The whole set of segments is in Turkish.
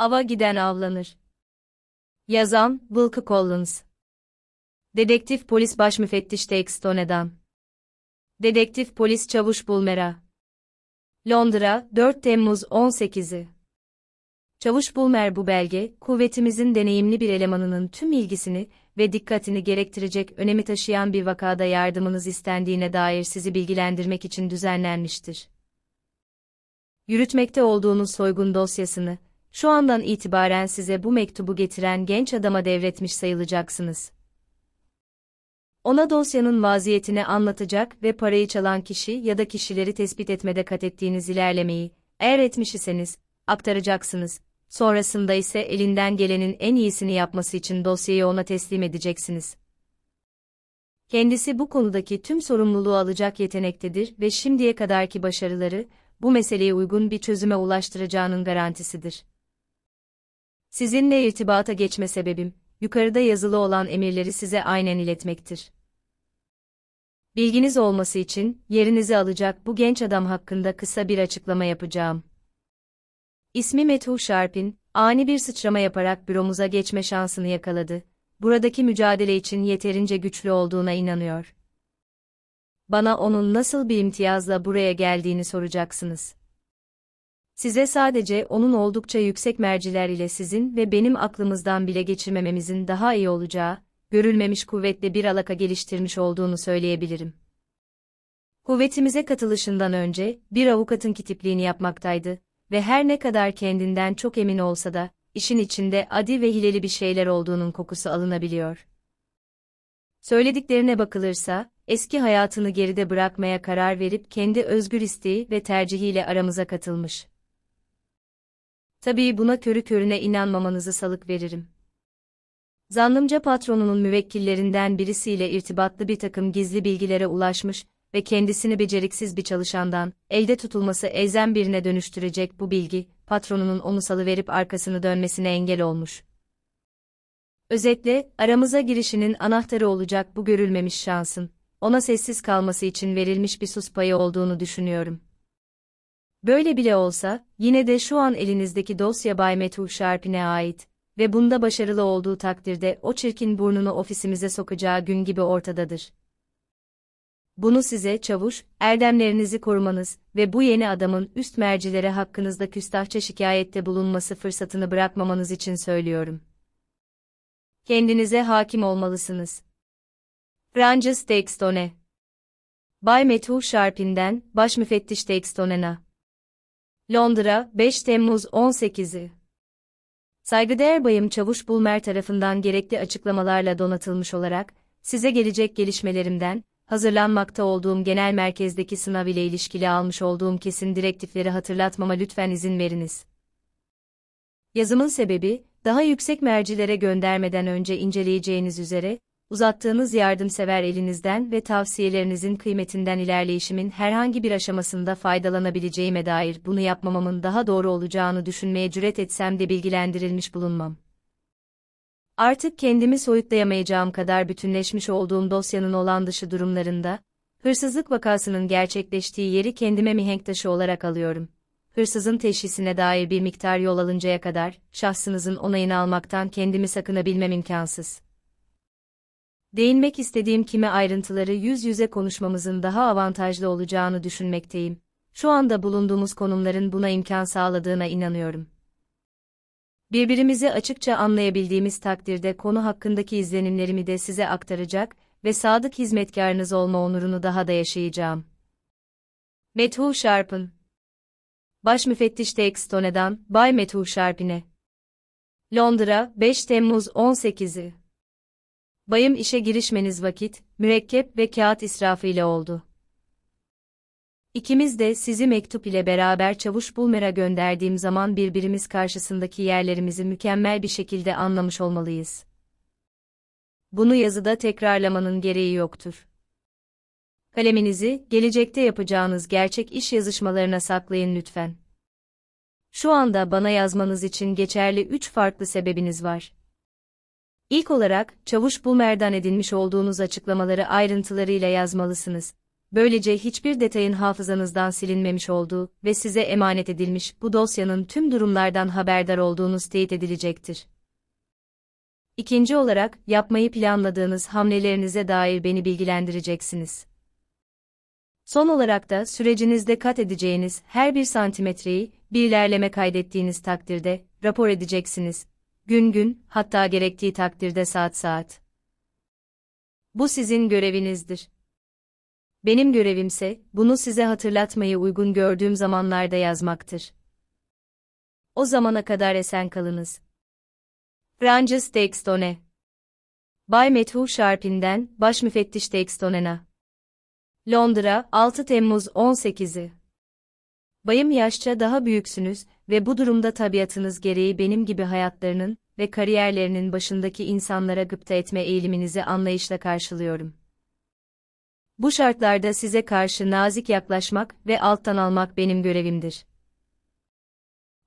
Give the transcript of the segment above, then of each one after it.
Ava giden avlanır. Yazan, Wilkie Collins. Dedektif Polis Baş Müfettiş Tex Dedektif Polis Çavuş Bulmera. Londra, 4 Temmuz 18'i. Çavuş Bulmer bu belge, kuvvetimizin deneyimli bir elemanının tüm ilgisini ve dikkatini gerektirecek önemi taşıyan bir vakada yardımınız istendiğine dair sizi bilgilendirmek için düzenlenmiştir. Yürütmekte olduğunuz soygun dosyasını, şu andan itibaren size bu mektubu getiren genç adama devretmiş sayılacaksınız. Ona dosyanın vaziyetini anlatacak ve parayı çalan kişi ya da kişileri tespit etmede kat ettiğiniz ilerlemeyi, eğer etmiş iseniz, aktaracaksınız. Sonrasında ise elinden gelenin en iyisini yapması için dosyayı ona teslim edeceksiniz. Kendisi bu konudaki tüm sorumluluğu alacak yetenektedir ve şimdiye kadarki başarıları, bu meseleye uygun bir çözüme ulaştıracağının garantisidir. Sizinle irtibata geçme sebebim, yukarıda yazılı olan emirleri size aynen iletmektir. Bilginiz olması için yerinizi alacak bu genç adam hakkında kısa bir açıklama yapacağım. İsmi Metu Şarpin, ani bir sıçrama yaparak büromuza geçme şansını yakaladı. Buradaki mücadele için yeterince güçlü olduğuna inanıyor. Bana onun nasıl bir imtiyazla buraya geldiğini soracaksınız. Size sadece onun oldukça yüksek merciler ile sizin ve benim aklımızdan bile geçirmememizin daha iyi olacağı, görülmemiş kuvvetle bir alaka geliştirmiş olduğunu söyleyebilirim. Kuvvetimize katılışından önce bir avukatın kitipliğini yapmaktaydı ve her ne kadar kendinden çok emin olsa da işin içinde adi ve hileli bir şeyler olduğunun kokusu alınabiliyor. Söylediklerine bakılırsa, eski hayatını geride bırakmaya karar verip kendi özgür isteği ve tercihiyle aramıza katılmış. Tabii buna körü körüne inanmamanızı salık veririm. Zannımca patronunun müvekkillerinden birisiyle irtibatlı bir takım gizli bilgilere ulaşmış ve kendisini beceriksiz bir çalışandan, elde tutulması elzem birine dönüştürecek bu bilgi, patronunun onu salıverip arkasını dönmesine engel olmuş. Özetle, aramıza girişinin anahtarı olacak bu görülmemiş şansın, ona sessiz kalması için verilmiş bir sus payı olduğunu düşünüyorum. Böyle bile olsa, yine de şu an elinizdeki dosya Bay Metuh Şerpin'e ait ve bunda başarılı olduğu takdirde o çirkin burnunu ofisimize sokacağı gün gibi ortadadır. Bunu size çavuş, erdemlerinizi korumanız ve bu yeni adamın üst mercilere hakkınızda küstahça şikayette bulunması fırsatını bırakmamanız için söylüyorum. Kendinize hakim olmalısınız. Francis Textone Bay Metuh Şarpin'den, Baş Müfettiş Textonena Londra, 5 Temmuz 18'i. Saygıdeğer Bayım Çavuş Bulmer tarafından gerekli açıklamalarla donatılmış olarak, size gelecek gelişmelerimden, hazırlanmakta olduğum genel merkezdeki sınav ile ilişkili almış olduğum kesin direktifleri hatırlatmama lütfen izin veriniz. Yazımın sebebi, daha yüksek mercilere göndermeden önce inceleyeceğiniz üzere, uzattığınız yardımsever elinizden ve tavsiyelerinizin kıymetinden ilerleyişimin herhangi bir aşamasında faydalanabileceğime dair bunu yapmamamın daha doğru olacağını düşünmeye cüret etsem de bilgilendirilmiş bulunmam. Artık kendimi soyutlayamayacağım kadar bütünleşmiş olduğum dosyanın olan dışı durumlarında, hırsızlık vakasının gerçekleştiği yeri kendime mihenk taşı olarak alıyorum. Hırsızın teşhisine dair bir miktar yol alıncaya kadar, şahsınızın onayını almaktan kendimi sakınabilmem imkansız. Değinmek istediğim kime ayrıntıları yüz yüze konuşmamızın daha avantajlı olacağını düşünmekteyim. Şu anda bulunduğumuz konumların buna imkan sağladığına inanıyorum. Birbirimizi açıkça anlayabildiğimiz takdirde konu hakkındaki izlenimlerimi de size aktaracak ve sadık hizmetkarınız olma onurunu daha da yaşayacağım. Methu Sharp'ın Baş Müfettiş Textone'dan Bay Methu Sharp'ine Londra, 5 Temmuz 18'i bayım işe girişmeniz vakit, mürekkep ve kağıt israfı ile oldu. İkimiz de sizi mektup ile beraber çavuş Bulmer'a gönderdiğim zaman birbirimiz karşısındaki yerlerimizi mükemmel bir şekilde anlamış olmalıyız. Bunu yazıda tekrarlamanın gereği yoktur. Kaleminizi, gelecekte yapacağınız gerçek iş yazışmalarına saklayın lütfen. Şu anda bana yazmanız için geçerli üç farklı sebebiniz var. İlk olarak, çavuş bu merdan edinmiş olduğunuz açıklamaları ayrıntılarıyla yazmalısınız. Böylece hiçbir detayın hafızanızdan silinmemiş olduğu ve size emanet edilmiş bu dosyanın tüm durumlardan haberdar olduğunuz teyit edilecektir. İkinci olarak, yapmayı planladığınız hamlelerinize dair beni bilgilendireceksiniz. Son olarak da sürecinizde kat edeceğiniz her bir santimetreyi bir ilerleme kaydettiğiniz takdirde rapor edeceksiniz gün gün, hatta gerektiği takdirde saat saat. Bu sizin görevinizdir. Benim görevimse, bunu size hatırlatmayı uygun gördüğüm zamanlarda yazmaktır. O zamana kadar esen kalınız. Francis Dextone Bay Methu Sharpin'den, Baş Müfettiş Dextonena Londra, 6 Temmuz 18'i Bayım yaşça daha büyüksünüz ve bu durumda tabiatınız gereği benim gibi hayatlarının, ve kariyerlerinin başındaki insanlara gıpta etme eğiliminizi anlayışla karşılıyorum. Bu şartlarda size karşı nazik yaklaşmak ve alttan almak benim görevimdir.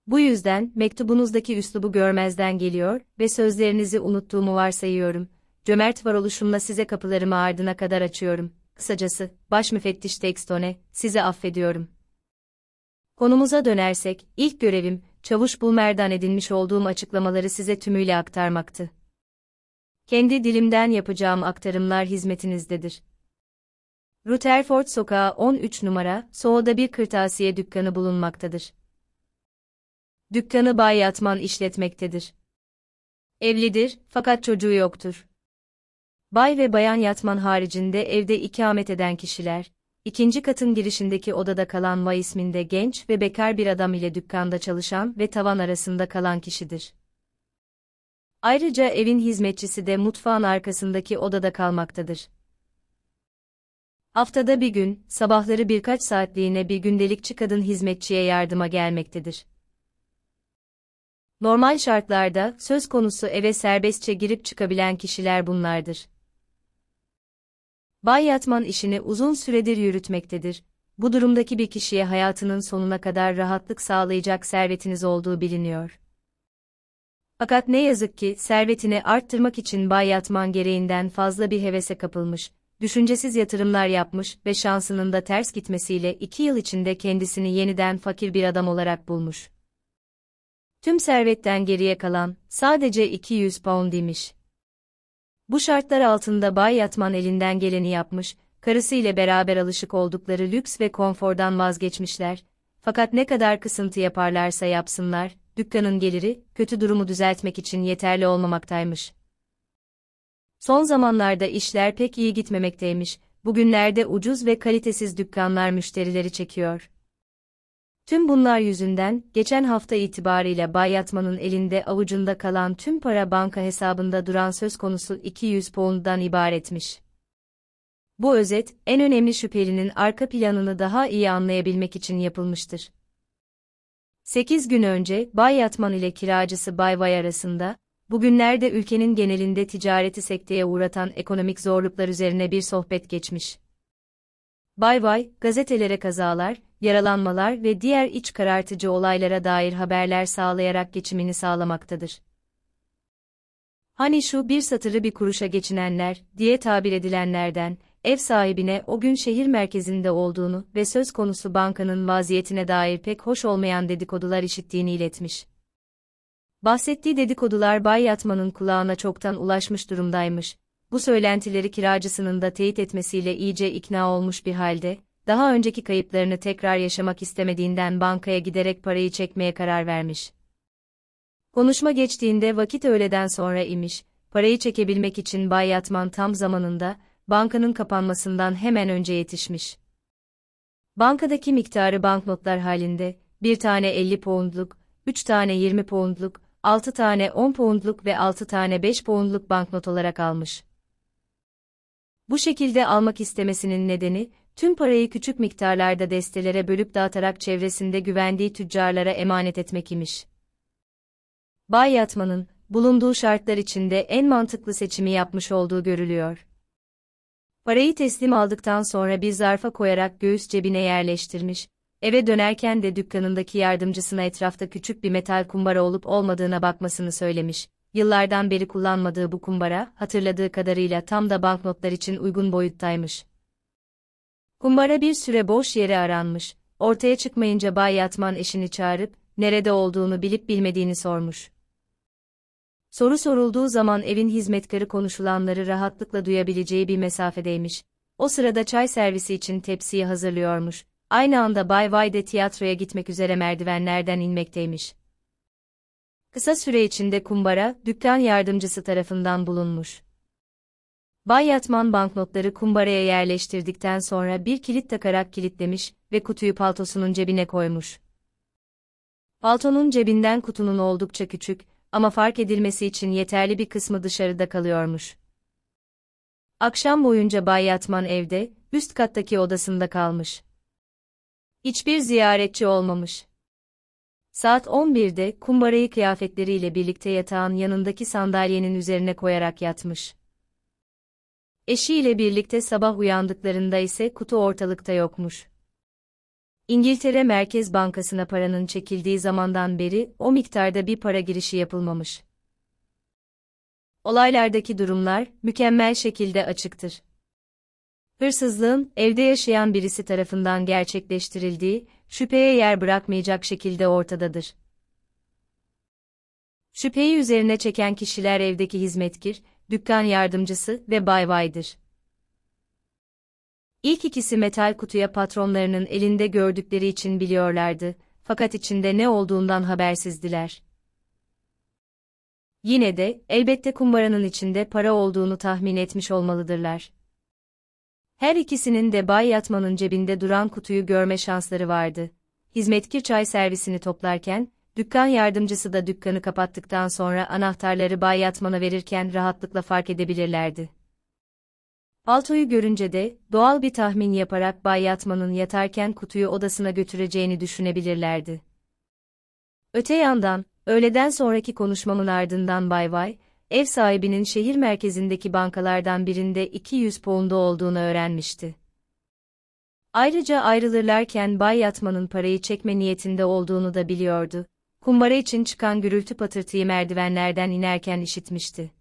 Bu yüzden mektubunuzdaki üslubu görmezden geliyor ve sözlerinizi unuttuğumu varsayıyorum. Cömert varoluşumla size kapılarımı ardına kadar açıyorum. Kısacası, baş müfettiş Textone, sizi affediyorum. Konumuza dönersek, ilk görevim, Çavuş Bulmer'den edinmiş olduğum açıklamaları size tümüyle aktarmaktı. Kendi dilimden yapacağım aktarımlar hizmetinizdedir. Rutherford Sokağı 13 numara, Soğu'da bir kırtasiye dükkanı bulunmaktadır. Dükkanı Bay Yatman işletmektedir. Evlidir, fakat çocuğu yoktur. Bay ve Bayan Yatman haricinde evde ikamet eden kişiler, İkinci katın girişindeki odada kalan Ma isminde genç ve bekar bir adam ile dükkanda çalışan ve tavan arasında kalan kişidir. Ayrıca evin hizmetçisi de mutfağın arkasındaki odada kalmaktadır. Haftada bir gün, sabahları birkaç saatliğine bir gündelikçi kadın hizmetçiye yardıma gelmektedir. Normal şartlarda söz konusu eve serbestçe girip çıkabilen kişiler bunlardır. Bay Yatman işini uzun süredir yürütmektedir. Bu durumdaki bir kişiye hayatının sonuna kadar rahatlık sağlayacak servetiniz olduğu biliniyor. Fakat ne yazık ki servetini arttırmak için Bay Yatman gereğinden fazla bir hevese kapılmış, düşüncesiz yatırımlar yapmış ve şansının da ters gitmesiyle iki yıl içinde kendisini yeniden fakir bir adam olarak bulmuş. Tüm servetten geriye kalan sadece 200 pound imiş. Bu şartlar altında Bay Yatman elinden geleni yapmış, karısı ile beraber alışık oldukları lüks ve konfordan vazgeçmişler. Fakat ne kadar kısıntı yaparlarsa yapsınlar, dükkanın geliri, kötü durumu düzeltmek için yeterli olmamaktaymış. Son zamanlarda işler pek iyi gitmemekteymiş, bugünlerde ucuz ve kalitesiz dükkanlar müşterileri çekiyor. Tüm bunlar yüzünden, geçen hafta itibariyle Bay Yatman'ın elinde avucunda kalan tüm para banka hesabında duran söz konusu 200 pound'dan ibaretmiş. Bu özet, en önemli şüphelinin arka planını daha iyi anlayabilmek için yapılmıştır. 8 gün önce, Bay Yatman ile kiracısı Bay Vay arasında, bugünlerde ülkenin genelinde ticareti sekteye uğratan ekonomik zorluklar üzerine bir sohbet geçmiş. Bay Vay, gazetelere kazalar, yaralanmalar ve diğer iç karartıcı olaylara dair haberler sağlayarak geçimini sağlamaktadır. Hani şu bir satırı bir kuruşa geçinenler diye tabir edilenlerden, ev sahibine o gün şehir merkezinde olduğunu ve söz konusu bankanın vaziyetine dair pek hoş olmayan dedikodular işittiğini iletmiş. Bahsettiği dedikodular Bay Yatman'ın kulağına çoktan ulaşmış durumdaymış. Bu söylentileri kiracısının da teyit etmesiyle iyice ikna olmuş bir halde, daha önceki kayıplarını tekrar yaşamak istemediğinden bankaya giderek parayı çekmeye karar vermiş. Konuşma geçtiğinde vakit öğleden sonra imiş, parayı çekebilmek için Bay Yatman tam zamanında, bankanın kapanmasından hemen önce yetişmiş. Bankadaki miktarı banknotlar halinde, bir tane 50 poundluk, 3 tane 20 poundluk, 6 tane 10 poundluk ve 6 tane 5 poundluk banknot olarak almış. Bu şekilde almak istemesinin nedeni, tüm parayı küçük miktarlarda destelere bölüp dağıtarak çevresinde güvendiği tüccarlara emanet etmek imiş. Bay Yatman'ın, bulunduğu şartlar içinde en mantıklı seçimi yapmış olduğu görülüyor. Parayı teslim aldıktan sonra bir zarfa koyarak göğüs cebine yerleştirmiş, eve dönerken de dükkanındaki yardımcısına etrafta küçük bir metal kumbara olup olmadığına bakmasını söylemiş. Yıllardan beri kullanmadığı bu kumbara, hatırladığı kadarıyla tam da banknotlar için uygun boyuttaymış. Kumbara bir süre boş yere aranmış, ortaya çıkmayınca Bay Yatman eşini çağırıp, nerede olduğunu bilip bilmediğini sormuş. Soru sorulduğu zaman evin hizmetkarı konuşulanları rahatlıkla duyabileceği bir mesafedeymiş. O sırada çay servisi için tepsiyi hazırlıyormuş. Aynı anda Bay Vay tiyatroya gitmek üzere merdivenlerden inmekteymiş. Kısa süre içinde kumbara, dükkan yardımcısı tarafından bulunmuş. Bay Yatman banknotları kumbaraya yerleştirdikten sonra bir kilit takarak kilitlemiş ve kutuyu paltosunun cebine koymuş. Paltonun cebinden kutunun oldukça küçük ama fark edilmesi için yeterli bir kısmı dışarıda kalıyormuş. Akşam boyunca Bay Yatman evde, üst kattaki odasında kalmış. Hiçbir ziyaretçi olmamış. Saat 11'de kumbarayı kıyafetleriyle birlikte yatağın yanındaki sandalyenin üzerine koyarak yatmış. Eşiyle birlikte sabah uyandıklarında ise kutu ortalıkta yokmuş. İngiltere Merkez Bankası'na paranın çekildiği zamandan beri o miktarda bir para girişi yapılmamış. Olaylardaki durumlar mükemmel şekilde açıktır. Hırsızlığın evde yaşayan birisi tarafından gerçekleştirildiği şüpheye yer bırakmayacak şekilde ortadadır. Şüpheyi üzerine çeken kişiler evdeki hizmetkir dükkan yardımcısı ve Bay bayvaydır. İlk ikisi metal kutuya patronlarının elinde gördükleri için biliyorlardı, fakat içinde ne olduğundan habersizdiler. Yine de, elbette kumbaranın içinde para olduğunu tahmin etmiş olmalıdırlar. Her ikisinin de Bay Yatman'ın cebinde duran kutuyu görme şansları vardı. Hizmetkir çay servisini toplarken, Dükkan yardımcısı da dükkanı kapattıktan sonra anahtarları Bay Yatman'a verirken rahatlıkla fark edebilirlerdi. Paltoyu görünce de doğal bir tahmin yaparak Bay Yatman'ın yatarken kutuyu odasına götüreceğini düşünebilirlerdi. Öte yandan, öğleden sonraki konuşmamın ardından Bay Vay, ev sahibinin şehir merkezindeki bankalardan birinde 200 pound'u olduğunu öğrenmişti. Ayrıca ayrılırlarken Bay Yatman'ın parayı çekme niyetinde olduğunu da biliyordu kumbara için çıkan gürültü patırtıyı merdivenlerden inerken işitmişti.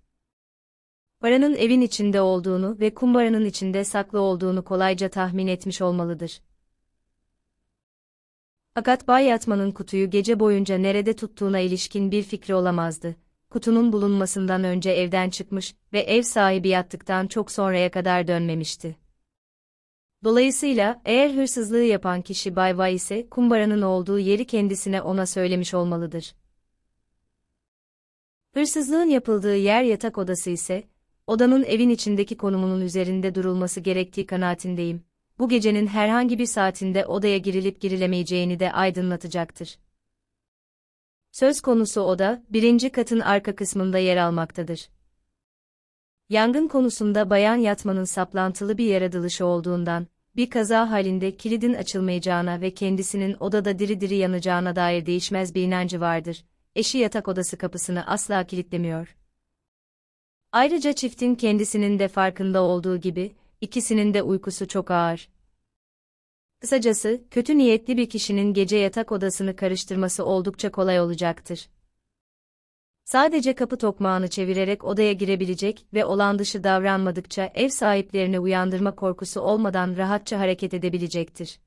Baranın evin içinde olduğunu ve kumbaranın içinde saklı olduğunu kolayca tahmin etmiş olmalıdır. Fakat Bay Yatman'ın kutuyu gece boyunca nerede tuttuğuna ilişkin bir fikri olamazdı. Kutunun bulunmasından önce evden çıkmış ve ev sahibi yattıktan çok sonraya kadar dönmemişti. Dolayısıyla eğer hırsızlığı yapan kişi bayva ise kumbaranın olduğu yeri kendisine ona söylemiş olmalıdır. Hırsızlığın yapıldığı yer yatak odası ise, odanın evin içindeki konumunun üzerinde durulması gerektiği kanaatindeyim. Bu gecenin herhangi bir saatinde odaya girilip girilemeyeceğini de aydınlatacaktır. Söz konusu oda, birinci katın arka kısmında yer almaktadır. Yangın konusunda bayan yatmanın saplantılı bir yaratılışı olduğundan, bir kaza halinde kilidin açılmayacağına ve kendisinin odada diri diri yanacağına dair değişmez bir inancı vardır. Eşi yatak odası kapısını asla kilitlemiyor. Ayrıca çiftin kendisinin de farkında olduğu gibi, ikisinin de uykusu çok ağır. Kısacası, kötü niyetli bir kişinin gece yatak odasını karıştırması oldukça kolay olacaktır. Sadece kapı tokmağını çevirerek odaya girebilecek ve olan dışı davranmadıkça ev sahiplerini uyandırma korkusu olmadan rahatça hareket edebilecektir.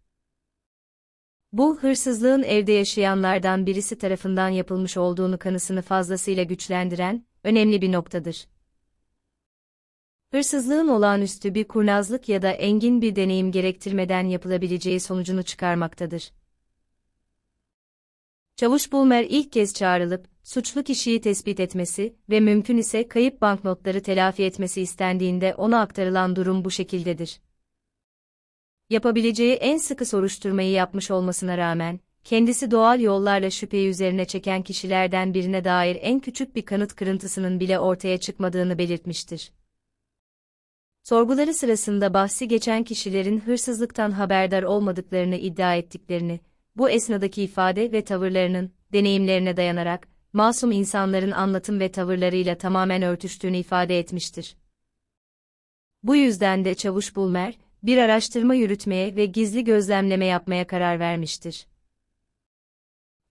Bu, hırsızlığın evde yaşayanlardan birisi tarafından yapılmış olduğunu kanısını fazlasıyla güçlendiren, önemli bir noktadır. Hırsızlığın olağanüstü bir kurnazlık ya da engin bir deneyim gerektirmeden yapılabileceği sonucunu çıkarmaktadır. Çavuş Bulmer ilk kez çağrılıp, suçlu kişiyi tespit etmesi ve mümkün ise kayıp banknotları telafi etmesi istendiğinde ona aktarılan durum bu şekildedir. Yapabileceği en sıkı soruşturmayı yapmış olmasına rağmen, kendisi doğal yollarla şüpheyi üzerine çeken kişilerden birine dair en küçük bir kanıt kırıntısının bile ortaya çıkmadığını belirtmiştir. Sorguları sırasında bahsi geçen kişilerin hırsızlıktan haberdar olmadıklarını iddia ettiklerini, bu esnadaki ifade ve tavırlarının, deneyimlerine dayanarak, masum insanların anlatım ve tavırlarıyla tamamen örtüştüğünü ifade etmiştir. Bu yüzden de Çavuş Bulmer, bir araştırma yürütmeye ve gizli gözlemleme yapmaya karar vermiştir.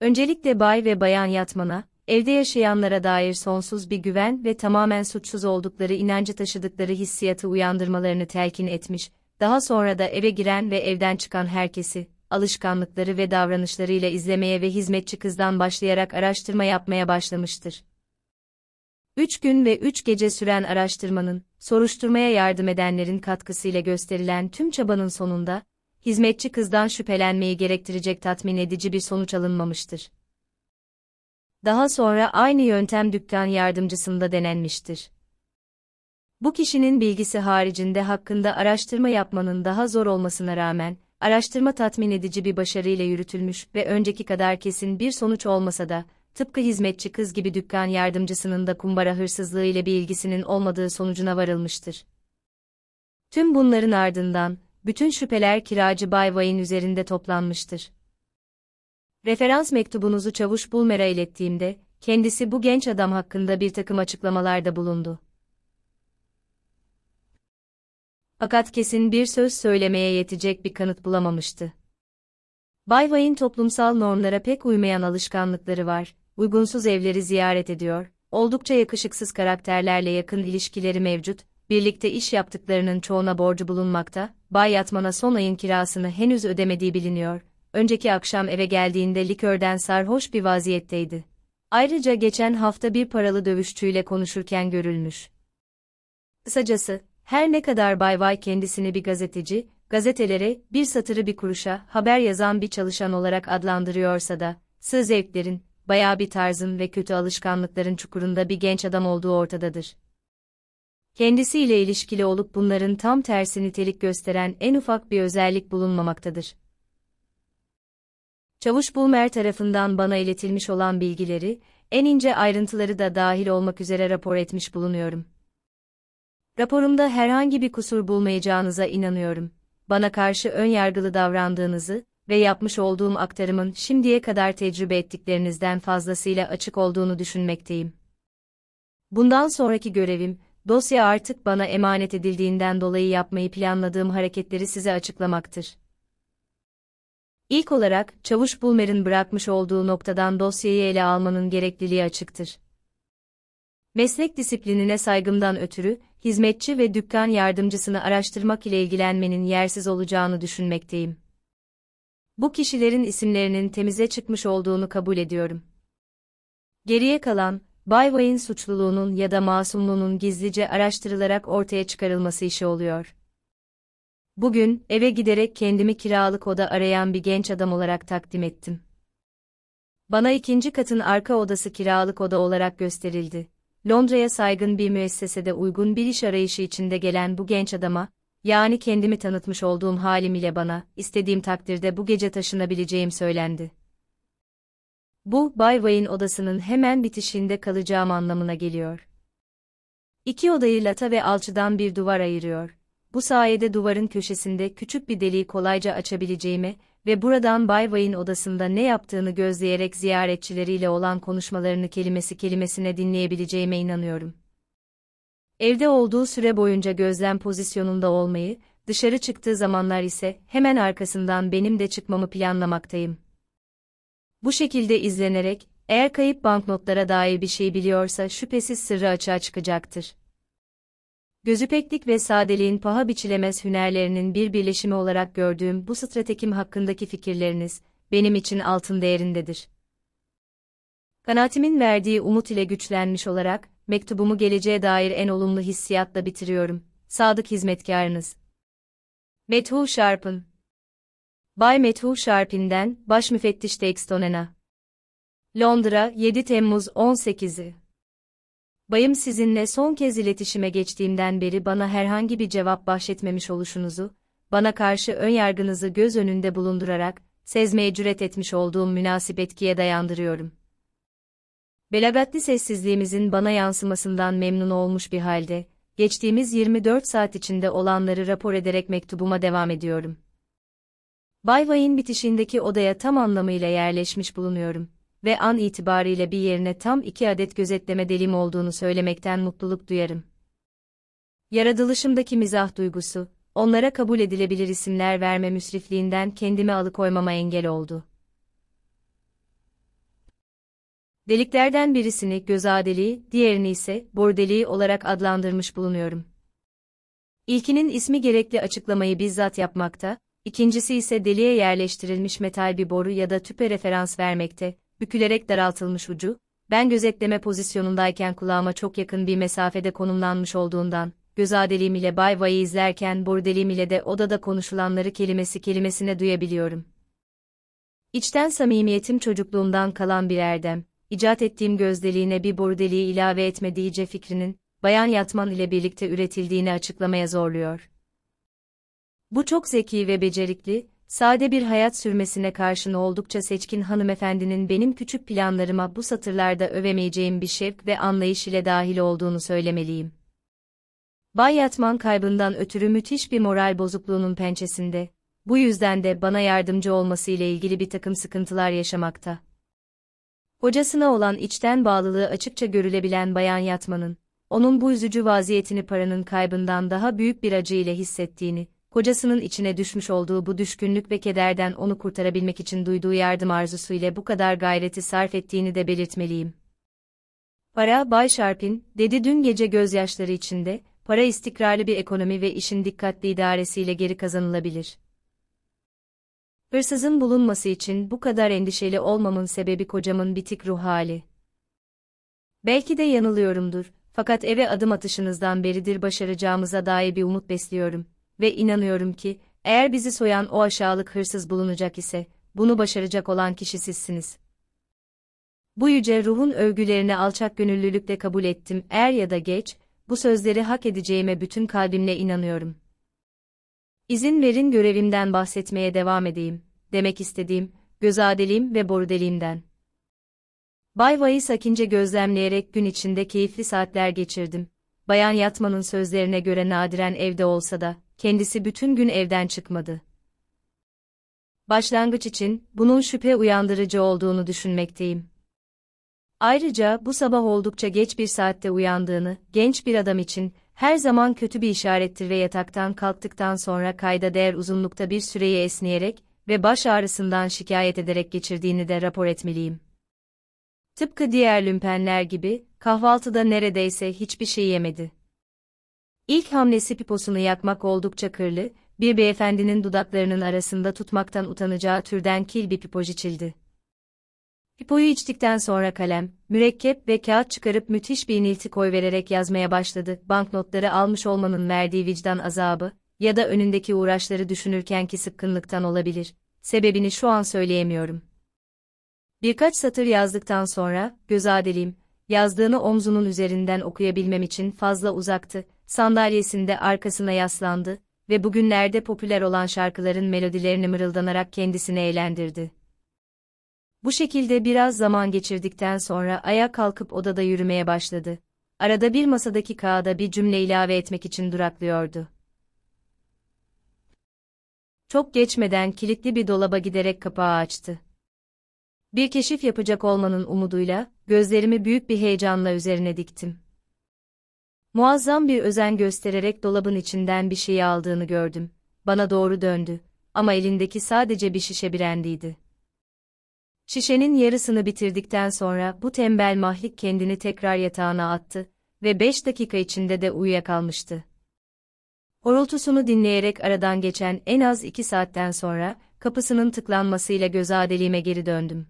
Öncelikle bay ve bayan Yatman'a, evde yaşayanlara dair sonsuz bir güven ve tamamen suçsuz oldukları inancı taşıdıkları hissiyatı uyandırmalarını telkin etmiş, daha sonra da eve giren ve evden çıkan herkesi, alışkanlıkları ve davranışlarıyla izlemeye ve hizmetçi kızdan başlayarak araştırma yapmaya başlamıştır. 3 gün ve 3 gece süren araştırmanın, soruşturmaya yardım edenlerin katkısıyla gösterilen tüm çabanın sonunda, hizmetçi kızdan şüphelenmeyi gerektirecek tatmin edici bir sonuç alınmamıştır. Daha sonra aynı yöntem dükkan yardımcısında denenmiştir. Bu kişinin bilgisi haricinde hakkında araştırma yapmanın daha zor olmasına rağmen, araştırma tatmin edici bir başarıyla yürütülmüş ve önceki kadar kesin bir sonuç olmasa da, tıpkı hizmetçi kız gibi dükkan yardımcısının da kumbara hırsızlığı ile bir ilgisinin olmadığı sonucuna varılmıştır. Tüm bunların ardından, bütün şüpheler kiracı Bay Vay'in üzerinde toplanmıştır. Referans mektubunuzu Çavuş Bulmer'a ilettiğimde, kendisi bu genç adam hakkında bir takım açıklamalarda bulundu. Fakat kesin bir söz söylemeye yetecek bir kanıt bulamamıştı. Bay Way'in toplumsal normlara pek uymayan alışkanlıkları var, uygunsuz evleri ziyaret ediyor, oldukça yakışıksız karakterlerle yakın ilişkileri mevcut, birlikte iş yaptıklarının çoğuna borcu bulunmakta, Bay Yatman'a son ayın kirasını henüz ödemediği biliniyor, önceki akşam eve geldiğinde likörden sarhoş bir vaziyetteydi. Ayrıca geçen hafta bir paralı dövüşçüyle konuşurken görülmüş. Kısacası, her ne kadar Bay Vay kendisini bir gazeteci, gazetelere bir satırı bir kuruşa haber yazan bir çalışan olarak adlandırıyorsa da, sığ zevklerin, bayağı bir tarzın ve kötü alışkanlıkların çukurunda bir genç adam olduğu ortadadır. Kendisiyle ilişkili olup bunların tam tersi nitelik gösteren en ufak bir özellik bulunmamaktadır. Çavuş Bulmer tarafından bana iletilmiş olan bilgileri, en ince ayrıntıları da dahil olmak üzere rapor etmiş bulunuyorum. Raporumda herhangi bir kusur bulmayacağınıza inanıyorum. Bana karşı ön yargılı davrandığınızı ve yapmış olduğum aktarımın şimdiye kadar tecrübe ettiklerinizden fazlasıyla açık olduğunu düşünmekteyim. Bundan sonraki görevim, dosya artık bana emanet edildiğinden dolayı yapmayı planladığım hareketleri size açıklamaktır. İlk olarak, Çavuş Bulmer'in bırakmış olduğu noktadan dosyayı ele almanın gerekliliği açıktır. Meslek disiplinine saygımdan ötürü, hizmetçi ve dükkan yardımcısını araştırmak ile ilgilenmenin yersiz olacağını düşünmekteyim. Bu kişilerin isimlerinin temize çıkmış olduğunu kabul ediyorum. Geriye kalan, Bay Wayne suçluluğunun ya da masumluğunun gizlice araştırılarak ortaya çıkarılması işi oluyor. Bugün, eve giderek kendimi kiralık oda arayan bir genç adam olarak takdim ettim. Bana ikinci katın arka odası kiralık oda olarak gösterildi. Londra'ya saygın bir müessesede uygun bir iş arayışı içinde gelen bu genç adama, yani kendimi tanıtmış olduğum halim ile bana, istediğim takdirde bu gece taşınabileceğim söylendi. Bu, Bay Wayne odasının hemen bitişinde kalacağım anlamına geliyor. İki odayı lata ve alçıdan bir duvar ayırıyor. Bu sayede duvarın köşesinde küçük bir deliği kolayca açabileceğime ve buradan Bay Vay'in odasında ne yaptığını gözleyerek ziyaretçileriyle olan konuşmalarını kelimesi kelimesine dinleyebileceğime inanıyorum. Evde olduğu süre boyunca gözlem pozisyonunda olmayı, dışarı çıktığı zamanlar ise hemen arkasından benim de çıkmamı planlamaktayım. Bu şekilde izlenerek, eğer kayıp banknotlara dair bir şey biliyorsa şüphesiz sırrı açığa çıkacaktır. Gözüpeklik ve sadeliğin paha biçilemez hünerlerinin bir birleşimi olarak gördüğüm bu stratekim hakkındaki fikirleriniz, benim için altın değerindedir. Kanaatimin verdiği umut ile güçlenmiş olarak, mektubumu geleceğe dair en olumlu hissiyatla bitiriyorum. Sadık hizmetkarınız. Methu Sharp'ın Bay Methu Sharpin'den Baş Müfettiş Textonena Londra 7 Temmuz 18'i Bayım sizinle son kez iletişime geçtiğimden beri bana herhangi bir cevap bahşetmemiş oluşunuzu, bana karşı ön yargınızı göz önünde bulundurarak, sezmeye cüret etmiş olduğum münasip etkiye dayandırıyorum. Belagatli sessizliğimizin bana yansımasından memnun olmuş bir halde, geçtiğimiz 24 saat içinde olanları rapor ederek mektubuma devam ediyorum. Bay Vay'in bitişindeki odaya tam anlamıyla yerleşmiş bulunuyorum ve an itibariyle bir yerine tam iki adet gözetleme delim olduğunu söylemekten mutluluk duyarım. Yaratılışımdaki mizah duygusu, onlara kabul edilebilir isimler verme müsrifliğinden kendimi alıkoymama engel oldu. Deliklerden birisini göza deliği, diğerini ise bor olarak adlandırmış bulunuyorum. İlkinin ismi gerekli açıklamayı bizzat yapmakta, ikincisi ise deliğe yerleştirilmiş metal bir boru ya da tüpe referans vermekte, bükülerek daraltılmış ucu, ben gözetleme pozisyonundayken kulağıma çok yakın bir mesafede konumlanmış olduğundan, göza deliğim ile Bay Vay'ı izlerken boru ile de odada konuşulanları kelimesi kelimesine duyabiliyorum. İçten samimiyetim çocukluğumdan kalan bir erdem, icat ettiğim gözdeliğine bir boru ilave etme diyece fikrinin, Bayan Yatman ile birlikte üretildiğini açıklamaya zorluyor. Bu çok zeki ve becerikli, sade bir hayat sürmesine karşın oldukça seçkin hanımefendinin benim küçük planlarıma bu satırlarda övemeyeceğim bir şevk ve anlayış ile dahil olduğunu söylemeliyim. Bay Yatman kaybından ötürü müthiş bir moral bozukluğunun pençesinde, bu yüzden de bana yardımcı olması ile ilgili bir takım sıkıntılar yaşamakta. Hocasına olan içten bağlılığı açıkça görülebilen Bayan Yatman'ın, onun bu üzücü vaziyetini paranın kaybından daha büyük bir acı ile hissettiğini, kocasının içine düşmüş olduğu bu düşkünlük ve kederden onu kurtarabilmek için duyduğu yardım arzusuyla bu kadar gayreti sarf ettiğini de belirtmeliyim. Para, Bay Sharpin, dedi dün gece gözyaşları içinde, para istikrarlı bir ekonomi ve işin dikkatli idaresiyle geri kazanılabilir. Hırsızın bulunması için bu kadar endişeli olmamın sebebi kocamın bitik ruh hali. Belki de yanılıyorumdur, fakat eve adım atışınızdan beridir başaracağımıza dair bir umut besliyorum ve inanıyorum ki, eğer bizi soyan o aşağılık hırsız bulunacak ise, bunu başaracak olan kişi sizsiniz. Bu yüce ruhun övgülerini alçak gönüllülükle kabul ettim er ya da geç, bu sözleri hak edeceğime bütün kalbimle inanıyorum. İzin verin görevimden bahsetmeye devam edeyim, demek istediğim, gözadeliğim ve borudeliğimden. Bay Vay'ı sakince gözlemleyerek gün içinde keyifli saatler geçirdim. Bayan Yatman'ın sözlerine göre nadiren evde olsa da, kendisi bütün gün evden çıkmadı. Başlangıç için bunun şüphe uyandırıcı olduğunu düşünmekteyim. Ayrıca bu sabah oldukça geç bir saatte uyandığını, genç bir adam için her zaman kötü bir işarettir ve yataktan kalktıktan sonra kayda değer uzunlukta bir süreyi esneyerek ve baş ağrısından şikayet ederek geçirdiğini de rapor etmeliyim. Tıpkı diğer lümpenler gibi, kahvaltıda neredeyse hiçbir şey yemedi. İlk hamlesi piposunu yakmak oldukça kırlı, bir beyefendinin dudaklarının arasında tutmaktan utanacağı türden kil bir pipo içildi. Pipoyu içtikten sonra kalem, mürekkep ve kağıt çıkarıp müthiş bir inilti koy vererek yazmaya başladı. Banknotları almış olmanın verdiği vicdan azabı ya da önündeki uğraşları düşünürkenki sıkkınlıktan olabilir. Sebebini şu an söyleyemiyorum. Birkaç satır yazdıktan sonra, göz adeliyim, yazdığını omzunun üzerinden okuyabilmem için fazla uzaktı, sandalyesinde arkasına yaslandı ve bugünlerde popüler olan şarkıların melodilerini mırıldanarak kendisini eğlendirdi. Bu şekilde biraz zaman geçirdikten sonra ayağa kalkıp odada yürümeye başladı. Arada bir masadaki kağıda bir cümle ilave etmek için duraklıyordu. Çok geçmeden kilitli bir dolaba giderek kapağı açtı. Bir keşif yapacak olmanın umuduyla, gözlerimi büyük bir heyecanla üzerine diktim. Muazzam bir özen göstererek dolabın içinden bir şeyi aldığını gördüm. Bana doğru döndü ama elindeki sadece bir şişe birendiydi. Şişenin yarısını bitirdikten sonra bu tembel mahlik kendini tekrar yatağına attı ve beş dakika içinde de uyuyakalmıştı. Horultusunu dinleyerek aradan geçen en az iki saatten sonra kapısının tıklanmasıyla göz gözadeliğime geri döndüm.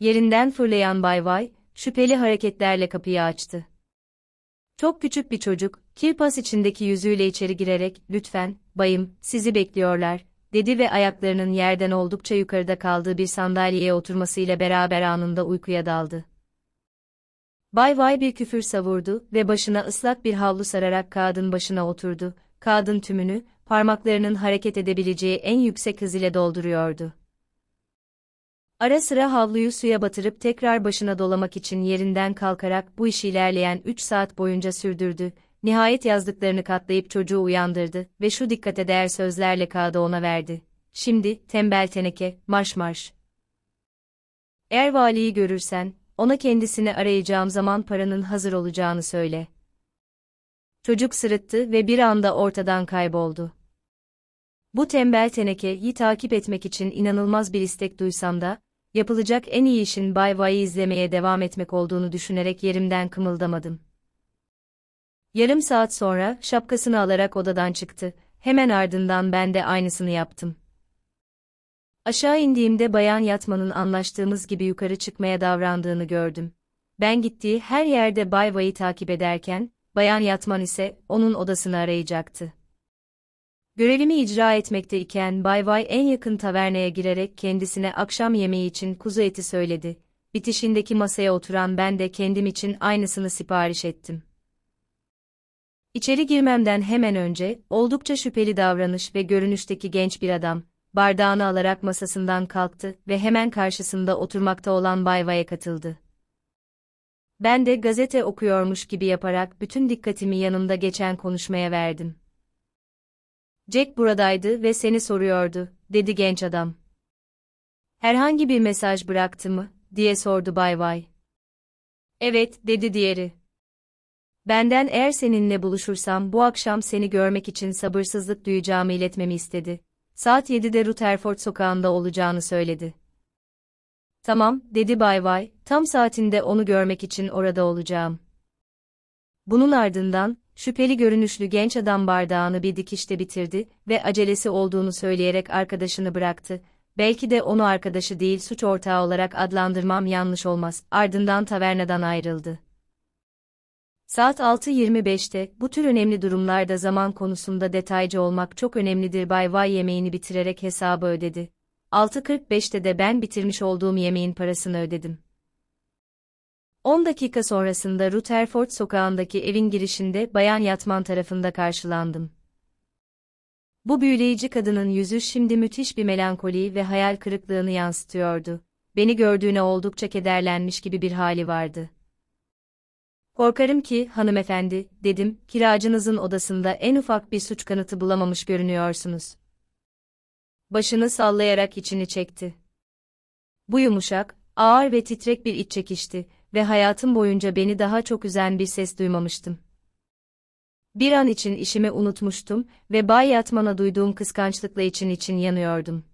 Yerinden fırlayan Bay Vay, şüpheli hareketlerle kapıyı açtı. Çok küçük bir çocuk, kirpas içindeki yüzüyle içeri girerek, lütfen, bayım, sizi bekliyorlar, dedi ve ayaklarının yerden oldukça yukarıda kaldığı bir sandalyeye oturmasıyla beraber anında uykuya daldı. Bay Vay bir küfür savurdu ve başına ıslak bir havlu sararak kağıdın başına oturdu. Kağıdın tümünü, parmaklarının hareket edebileceği en yüksek hız ile dolduruyordu. Ara sıra havluyu suya batırıp tekrar başına dolamak için yerinden kalkarak bu işi ilerleyen 3 saat boyunca sürdürdü. Nihayet yazdıklarını katlayıp çocuğu uyandırdı ve şu dikkate değer sözlerle kağıdı ona verdi. Şimdi, tembel teneke, marş marş. Eğer valiyi görürsen, ona kendisini arayacağım zaman paranın hazır olacağını söyle. Çocuk sırıttı ve bir anda ortadan kayboldu. Bu tembel tenekeyi takip etmek için inanılmaz bir istek duysam da, yapılacak en iyi işin Bay Vay'ı izlemeye devam etmek olduğunu düşünerek yerimden kımıldamadım. Yarım saat sonra şapkasını alarak odadan çıktı. Hemen ardından ben de aynısını yaptım. Aşağı indiğimde bayan yatmanın anlaştığımız gibi yukarı çıkmaya davrandığını gördüm. Ben gittiği her yerde Bay Vay'ı takip ederken, bayan yatman ise onun odasını arayacaktı. Görevimi icra etmekte iken Bay Vay en yakın taverneye girerek kendisine akşam yemeği için kuzu eti söyledi. Bitişindeki masaya oturan ben de kendim için aynısını sipariş ettim. İçeri girmemden hemen önce, oldukça şüpheli davranış ve görünüşteki genç bir adam, bardağını alarak masasından kalktı ve hemen karşısında oturmakta olan Bay Vay'a katıldı. Ben de gazete okuyormuş gibi yaparak bütün dikkatimi yanımda geçen konuşmaya verdim. Jack buradaydı ve seni soruyordu, dedi genç adam. Herhangi bir mesaj bıraktı mı, diye sordu Bay Bay. Evet, dedi diğeri. Benden eğer seninle buluşursam bu akşam seni görmek için sabırsızlık duyacağımı iletmemi istedi. Saat 7'de Rutherford sokağında olacağını söyledi. Tamam, dedi Bay Bay. tam saatinde onu görmek için orada olacağım. Bunun ardından, Şüpheli görünüşlü genç adam bardağını bir dikişte bitirdi ve acelesi olduğunu söyleyerek arkadaşını bıraktı. Belki de onu arkadaşı değil suç ortağı olarak adlandırmam yanlış olmaz. Ardından tavernadan ayrıldı. Saat 6.25'te bu tür önemli durumlarda zaman konusunda detaycı olmak çok önemlidir. Bay Vay yemeğini bitirerek hesabı ödedi. 6.45'te de ben bitirmiş olduğum yemeğin parasını ödedim. 10 dakika sonrasında Rutherford sokağındaki evin girişinde Bayan Yatman tarafında karşılandım. Bu büyüleyici kadının yüzü şimdi müthiş bir melankoli ve hayal kırıklığını yansıtıyordu. Beni gördüğüne oldukça kederlenmiş gibi bir hali vardı. Korkarım ki, hanımefendi, dedim, kiracınızın odasında en ufak bir suç kanıtı bulamamış görünüyorsunuz. Başını sallayarak içini çekti. Bu yumuşak, ağır ve titrek bir iç çekişti ve hayatım boyunca beni daha çok üzen bir ses duymamıştım. Bir an için işimi unutmuştum ve Bay Yatman'a duyduğum kıskançlıkla için için yanıyordum.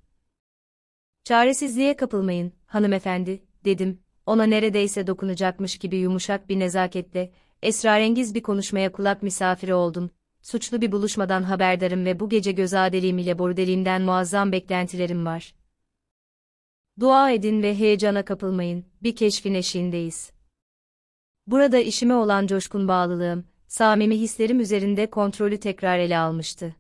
Çaresizliğe kapılmayın, hanımefendi, dedim, ona neredeyse dokunacakmış gibi yumuşak bir nezaketle, esrarengiz bir konuşmaya kulak misafiri oldum, suçlu bir buluşmadan haberdarım ve bu gece göz adeliğim ile bordeliğimden muazzam beklentilerim var.'' Dua edin ve heyecana kapılmayın, bir keşfin eşiğindeyiz. Burada işime olan coşkun bağlılığım, samimi hislerim üzerinde kontrolü tekrar ele almıştı.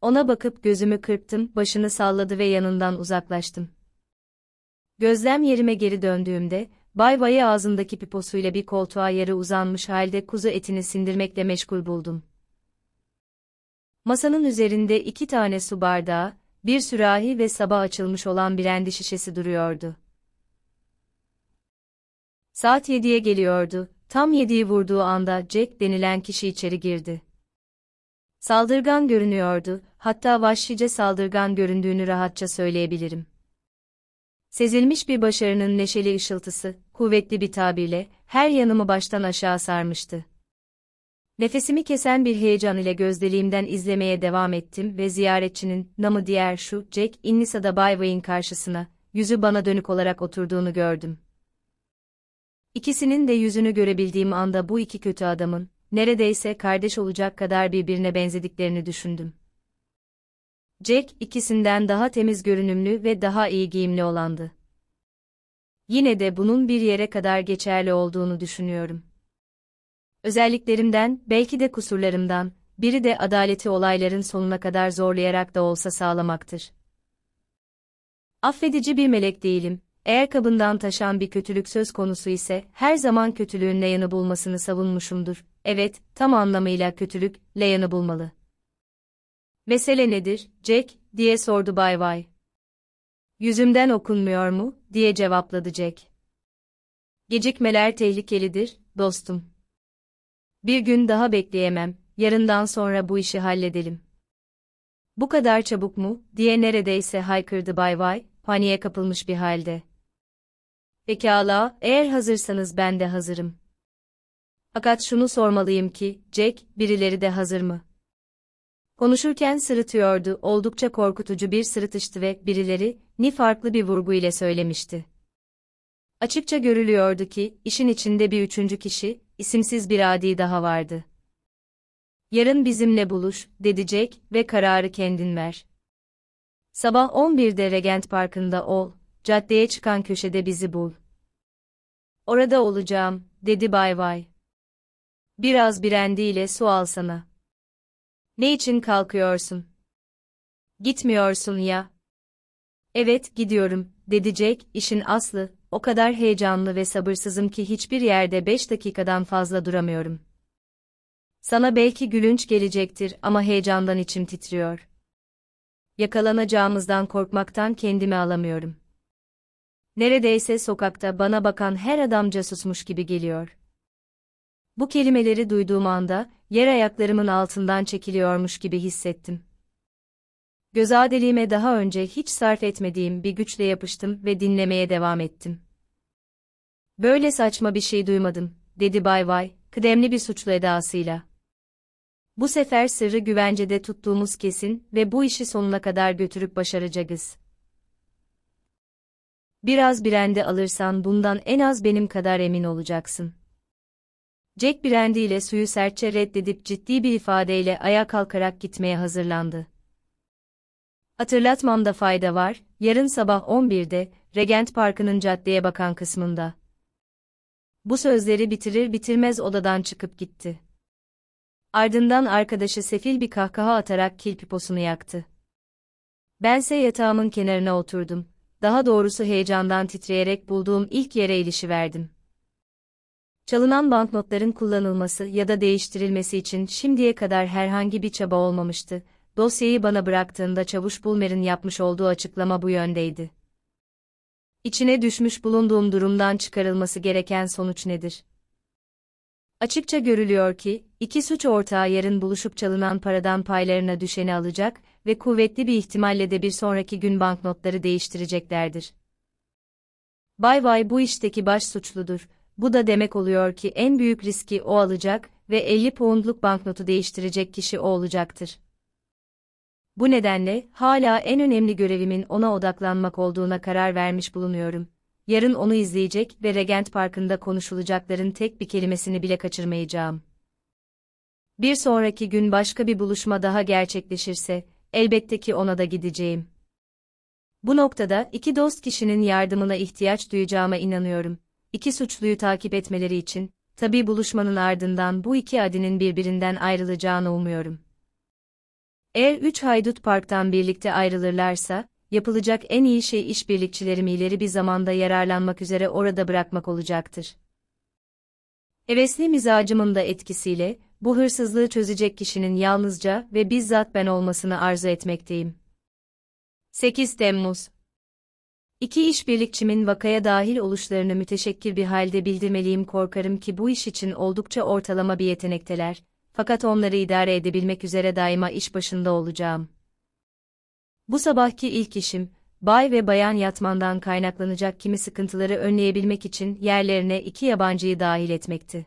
Ona bakıp gözümü kırptım, başını salladı ve yanından uzaklaştım. Gözlem yerime geri döndüğümde, Bay Bay'ı ağzındaki piposuyla bir koltuğa yere uzanmış halde kuzu etini sindirmekle meşgul buldum. Masanın üzerinde iki tane su bardağı, bir sürahi ve sabah açılmış olan bir endi şişesi duruyordu. Saat yediye geliyordu, tam yediyi vurduğu anda Jack denilen kişi içeri girdi. Saldırgan görünüyordu, hatta vahşice saldırgan göründüğünü rahatça söyleyebilirim. Sezilmiş bir başarının neşeli ışıltısı, kuvvetli bir tabirle, her yanımı baştan aşağı sarmıştı. Nefesimi kesen bir heyecan ile gözleriğimden izlemeye devam ettim ve ziyaretçinin, namı diğer şu, Jack, Innisa'da Bayway'in karşısına, yüzü bana dönük olarak oturduğunu gördüm. İkisinin de yüzünü görebildiğim anda bu iki kötü adamın, neredeyse kardeş olacak kadar birbirine benzediklerini düşündüm. Jack, ikisinden daha temiz görünümlü ve daha iyi giyimli olandı. Yine de bunun bir yere kadar geçerli olduğunu düşünüyorum. Özelliklerimden, belki de kusurlarımdan, biri de adaleti olayların sonuna kadar zorlayarak da olsa sağlamaktır. Affedici bir melek değilim. Eğer kabından taşan bir kötülük söz konusu ise, her zaman kötülüğün leyanı bulmasını savunmuşumdur. Evet, tam anlamıyla kötülük, leyanı bulmalı. Mesele nedir, Jack, diye sordu Bay Vay. Yüzümden okunmuyor mu, diye cevapladı Jack. Gecikmeler tehlikelidir, dostum. Bir gün daha bekleyemem, yarından sonra bu işi halledelim. Bu kadar çabuk mu, diye neredeyse haykırdı Bay Vay, paniğe kapılmış bir halde. Pekala, eğer hazırsanız ben de hazırım. Fakat şunu sormalıyım ki, Jack, birileri de hazır mı? Konuşurken sırıtıyordu, oldukça korkutucu bir sırıtıştı ve birileri, ni farklı bir vurgu ile söylemişti. Açıkça görülüyordu ki, işin içinde bir üçüncü kişi, isimsiz bir adi daha vardı. Yarın bizimle buluş, dedi Jack ve kararı kendin ver. Sabah 11'de Regent Parkı'nda ol, caddeye çıkan köşede bizi bul. Orada olacağım, dedi Bay Vay. Biraz birendiyle su alsana. Ne için kalkıyorsun? Gitmiyorsun ya. Evet, gidiyorum, dedi Jack, işin aslı, o kadar heyecanlı ve sabırsızım ki hiçbir yerde 5 dakikadan fazla duramıyorum. Sana belki gülünç gelecektir ama heyecandan içim titriyor. Yakalanacağımızdan korkmaktan kendimi alamıyorum. Neredeyse sokakta bana bakan her adam casusmuş gibi geliyor. Bu kelimeleri duyduğum anda yer ayaklarımın altından çekiliyormuş gibi hissettim. Gözadeliğime daha önce hiç sarf etmediğim bir güçle yapıştım ve dinlemeye devam ettim. Böyle saçma bir şey duymadım, dedi Bay Vay, kıdemli bir suçlu edasıyla. Bu sefer sırrı güvencede tuttuğumuz kesin ve bu işi sonuna kadar götürüp başaracağız. Biraz Brand'i alırsan bundan en az benim kadar emin olacaksın. Jack Brand'i ile suyu sertçe reddedip ciddi bir ifadeyle ayağa kalkarak gitmeye hazırlandı. Hatırlatmamda fayda var, yarın sabah 11'de, Regent Parkı'nın caddeye bakan kısmında. Bu sözleri bitirir bitirmez odadan çıkıp gitti. Ardından arkadaşı sefil bir kahkaha atarak kil piposunu yaktı. Bense yatağımın kenarına oturdum, daha doğrusu heyecandan titreyerek bulduğum ilk yere verdim. Çalınan banknotların kullanılması ya da değiştirilmesi için şimdiye kadar herhangi bir çaba olmamıştı Dosyayı bana bıraktığında Çavuş Bulmer'in yapmış olduğu açıklama bu yöndeydi. İçine düşmüş bulunduğum durumdan çıkarılması gereken sonuç nedir? Açıkça görülüyor ki, iki suç ortağı yarın buluşup çalınan paradan paylarına düşeni alacak ve kuvvetli bir ihtimalle de bir sonraki gün banknotları değiştireceklerdir. Bay Bay bu işteki baş suçludur. Bu da demek oluyor ki en büyük riski o alacak ve 50 poundluk banknotu değiştirecek kişi o olacaktır. Bu nedenle hala en önemli görevimin ona odaklanmak olduğuna karar vermiş bulunuyorum. Yarın onu izleyecek ve Regent Parkı'nda konuşulacakların tek bir kelimesini bile kaçırmayacağım. Bir sonraki gün başka bir buluşma daha gerçekleşirse, elbette ki ona da gideceğim. Bu noktada iki dost kişinin yardımına ihtiyaç duyacağıma inanıyorum. İki suçluyu takip etmeleri için, tabii buluşmanın ardından bu iki adinin birbirinden ayrılacağını umuyorum. Eğer üç haydut parktan birlikte ayrılırlarsa, yapılacak en iyi şey işbirlikçilerimileri bir zamanda yararlanmak üzere orada bırakmak olacaktır. Hevesli mizacımın da etkisiyle, bu hırsızlığı çözecek kişinin yalnızca ve bizzat ben olmasını arzu etmekteyim. 8 Temmuz İki işbirlikçimin vakaya dahil oluşlarını müteşekkir bir halde bildirmeliyim korkarım ki bu iş için oldukça ortalama bir yetenekteler, fakat onları idare edebilmek üzere daima iş başında olacağım. Bu sabahki ilk işim, bay ve bayan yatmandan kaynaklanacak kimi sıkıntıları önleyebilmek için yerlerine iki yabancıyı dahil etmekti.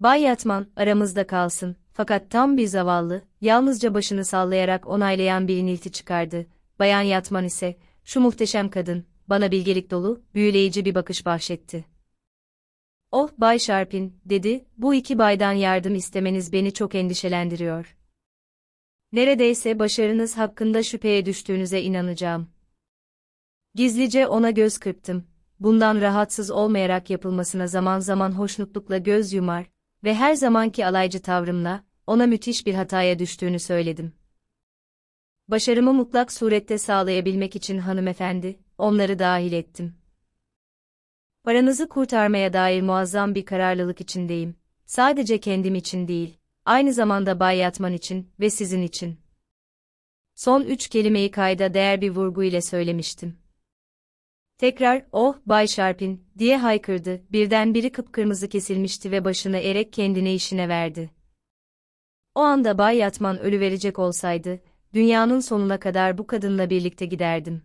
Bay Yatman, aramızda kalsın, fakat tam bir zavallı, yalnızca başını sallayarak onaylayan bir inilti çıkardı. Bayan Yatman ise, şu muhteşem kadın, bana bilgelik dolu, büyüleyici bir bakış bahşetti. Oh Bay Sharpin, dedi, bu iki baydan yardım istemeniz beni çok endişelendiriyor. Neredeyse başarınız hakkında şüpheye düştüğünüze inanacağım. Gizlice ona göz kırptım. Bundan rahatsız olmayarak yapılmasına zaman zaman hoşnutlukla göz yumar ve her zamanki alaycı tavrımla ona müthiş bir hataya düştüğünü söyledim. Başarımı mutlak surette sağlayabilmek için hanımefendi, onları dahil ettim. Paranızı kurtarmaya dair muazzam bir kararlılık içindeyim. Sadece kendim için değil, aynı zamanda Bay Yatman için ve sizin için. Son üç kelimeyi kayda değer bir vurgu ile söylemiştim. Tekrar, oh, Bay Sharpin, diye haykırdı, birden biri kıpkırmızı kesilmişti ve başına erek kendine işine verdi. O anda Bay Yatman ölü verecek olsaydı, dünyanın sonuna kadar bu kadınla birlikte giderdim.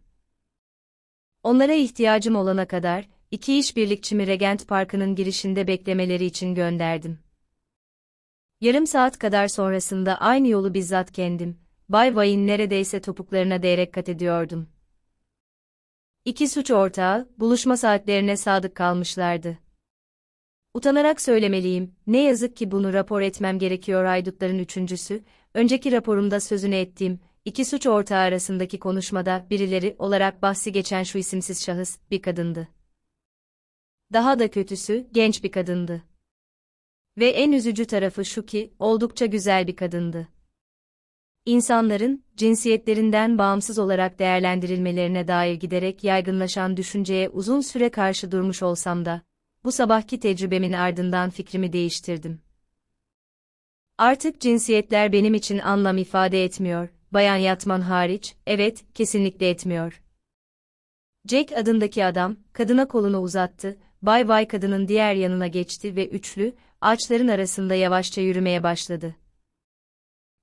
Onlara ihtiyacım olana kadar, İki işbirlikçimi Regent Parkı'nın girişinde beklemeleri için gönderdim. Yarım saat kadar sonrasında aynı yolu bizzat kendim, Bay Wayne neredeyse topuklarına değerek kat ediyordum. İki suç ortağı, buluşma saatlerine sadık kalmışlardı. Utanarak söylemeliyim, ne yazık ki bunu rapor etmem gerekiyor aydutların üçüncüsü, önceki raporumda sözünü ettiğim, iki suç ortağı arasındaki konuşmada birileri olarak bahsi geçen şu isimsiz şahıs, bir kadındı daha da kötüsü genç bir kadındı. Ve en üzücü tarafı şu ki oldukça güzel bir kadındı. İnsanların cinsiyetlerinden bağımsız olarak değerlendirilmelerine dair giderek yaygınlaşan düşünceye uzun süre karşı durmuş olsam da bu sabahki tecrübemin ardından fikrimi değiştirdim. Artık cinsiyetler benim için anlam ifade etmiyor, bayan yatman hariç, evet, kesinlikle etmiyor. Jack adındaki adam, kadına kolunu uzattı Bay Bay kadının diğer yanına geçti ve üçlü, ağaçların arasında yavaşça yürümeye başladı.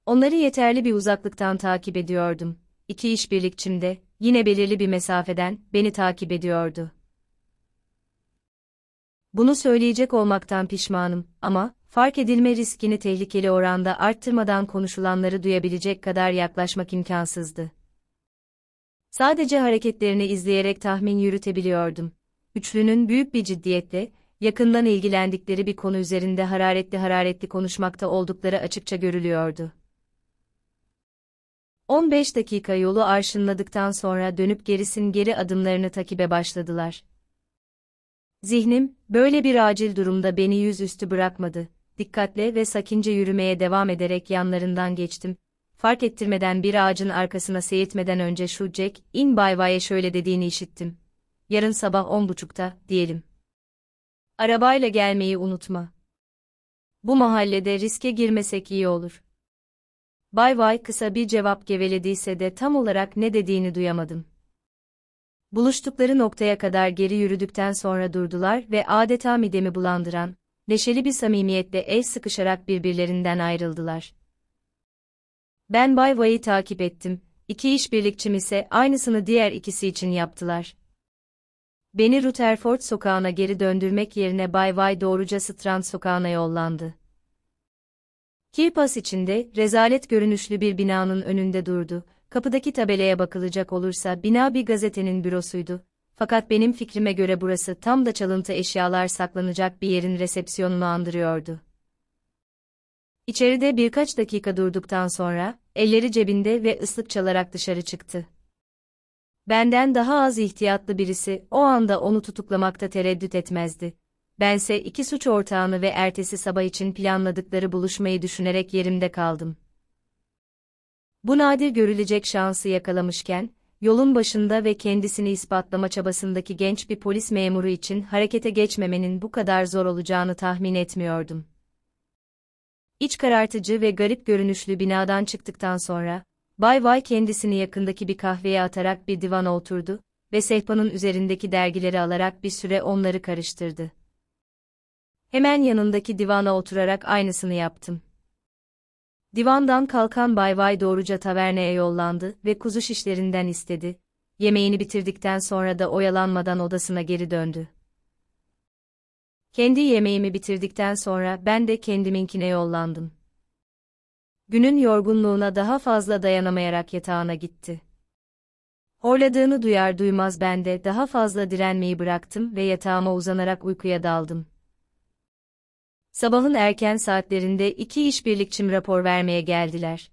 Onları yeterli bir uzaklıktan takip ediyordum. İki işbirlikçim de, yine belirli bir mesafeden, beni takip ediyordu. Bunu söyleyecek olmaktan pişmanım ama, fark edilme riskini tehlikeli oranda arttırmadan konuşulanları duyabilecek kadar yaklaşmak imkansızdı. Sadece hareketlerini izleyerek tahmin yürütebiliyordum üçlünün büyük bir ciddiyetle, yakından ilgilendikleri bir konu üzerinde hararetli hararetli konuşmakta oldukları açıkça görülüyordu. 15 dakika yolu arşınladıktan sonra dönüp gerisin geri adımlarını takibe başladılar. Zihnim, böyle bir acil durumda beni yüzüstü bırakmadı. Dikkatle ve sakince yürümeye devam ederek yanlarından geçtim. Fark ettirmeden bir ağacın arkasına seyirtmeden önce şu Jack, in bayvaya şöyle dediğini işittim yarın sabah on buçukta, diyelim. Arabayla gelmeyi unutma. Bu mahallede riske girmesek iyi olur. Bay Vay kısa bir cevap gevelediyse de tam olarak ne dediğini duyamadım. Buluştukları noktaya kadar geri yürüdükten sonra durdular ve adeta midemi bulandıran, neşeli bir samimiyetle el sıkışarak birbirlerinden ayrıldılar. Ben Bay Vay'ı takip ettim, iki işbirlikçim ise aynısını diğer ikisi için yaptılar. Beni Rutherford sokağına geri döndürmek yerine Bay Way doğruca Strand sokağına yollandı. Kirpas içinde, rezalet görünüşlü bir binanın önünde durdu. Kapıdaki tabelaya bakılacak olursa bina bir gazetenin bürosuydu. Fakat benim fikrime göre burası tam da çalıntı eşyalar saklanacak bir yerin resepsiyonunu andırıyordu. İçeride birkaç dakika durduktan sonra, elleri cebinde ve ıslık çalarak dışarı çıktı. Benden daha az ihtiyatlı birisi o anda onu tutuklamakta tereddüt etmezdi. Bense iki suç ortağını ve ertesi sabah için planladıkları buluşmayı düşünerek yerimde kaldım. Bu nadir görülecek şansı yakalamışken, yolun başında ve kendisini ispatlama çabasındaki genç bir polis memuru için harekete geçmemenin bu kadar zor olacağını tahmin etmiyordum. İç karartıcı ve garip görünüşlü binadan çıktıktan sonra, Bay Vay kendisini yakındaki bir kahveye atarak bir divana oturdu ve sehpanın üzerindeki dergileri alarak bir süre onları karıştırdı. Hemen yanındaki divana oturarak aynısını yaptım. Divandan kalkan Bay Vay doğruca taverneye yollandı ve kuzu şişlerinden istedi. Yemeğini bitirdikten sonra da oyalanmadan odasına geri döndü. Kendi yemeğimi bitirdikten sonra ben de kendiminkine yollandım günün yorgunluğuna daha fazla dayanamayarak yatağına gitti. Horladığını duyar duymaz ben de daha fazla direnmeyi bıraktım ve yatağıma uzanarak uykuya daldım. Sabahın erken saatlerinde iki işbirlikçim rapor vermeye geldiler.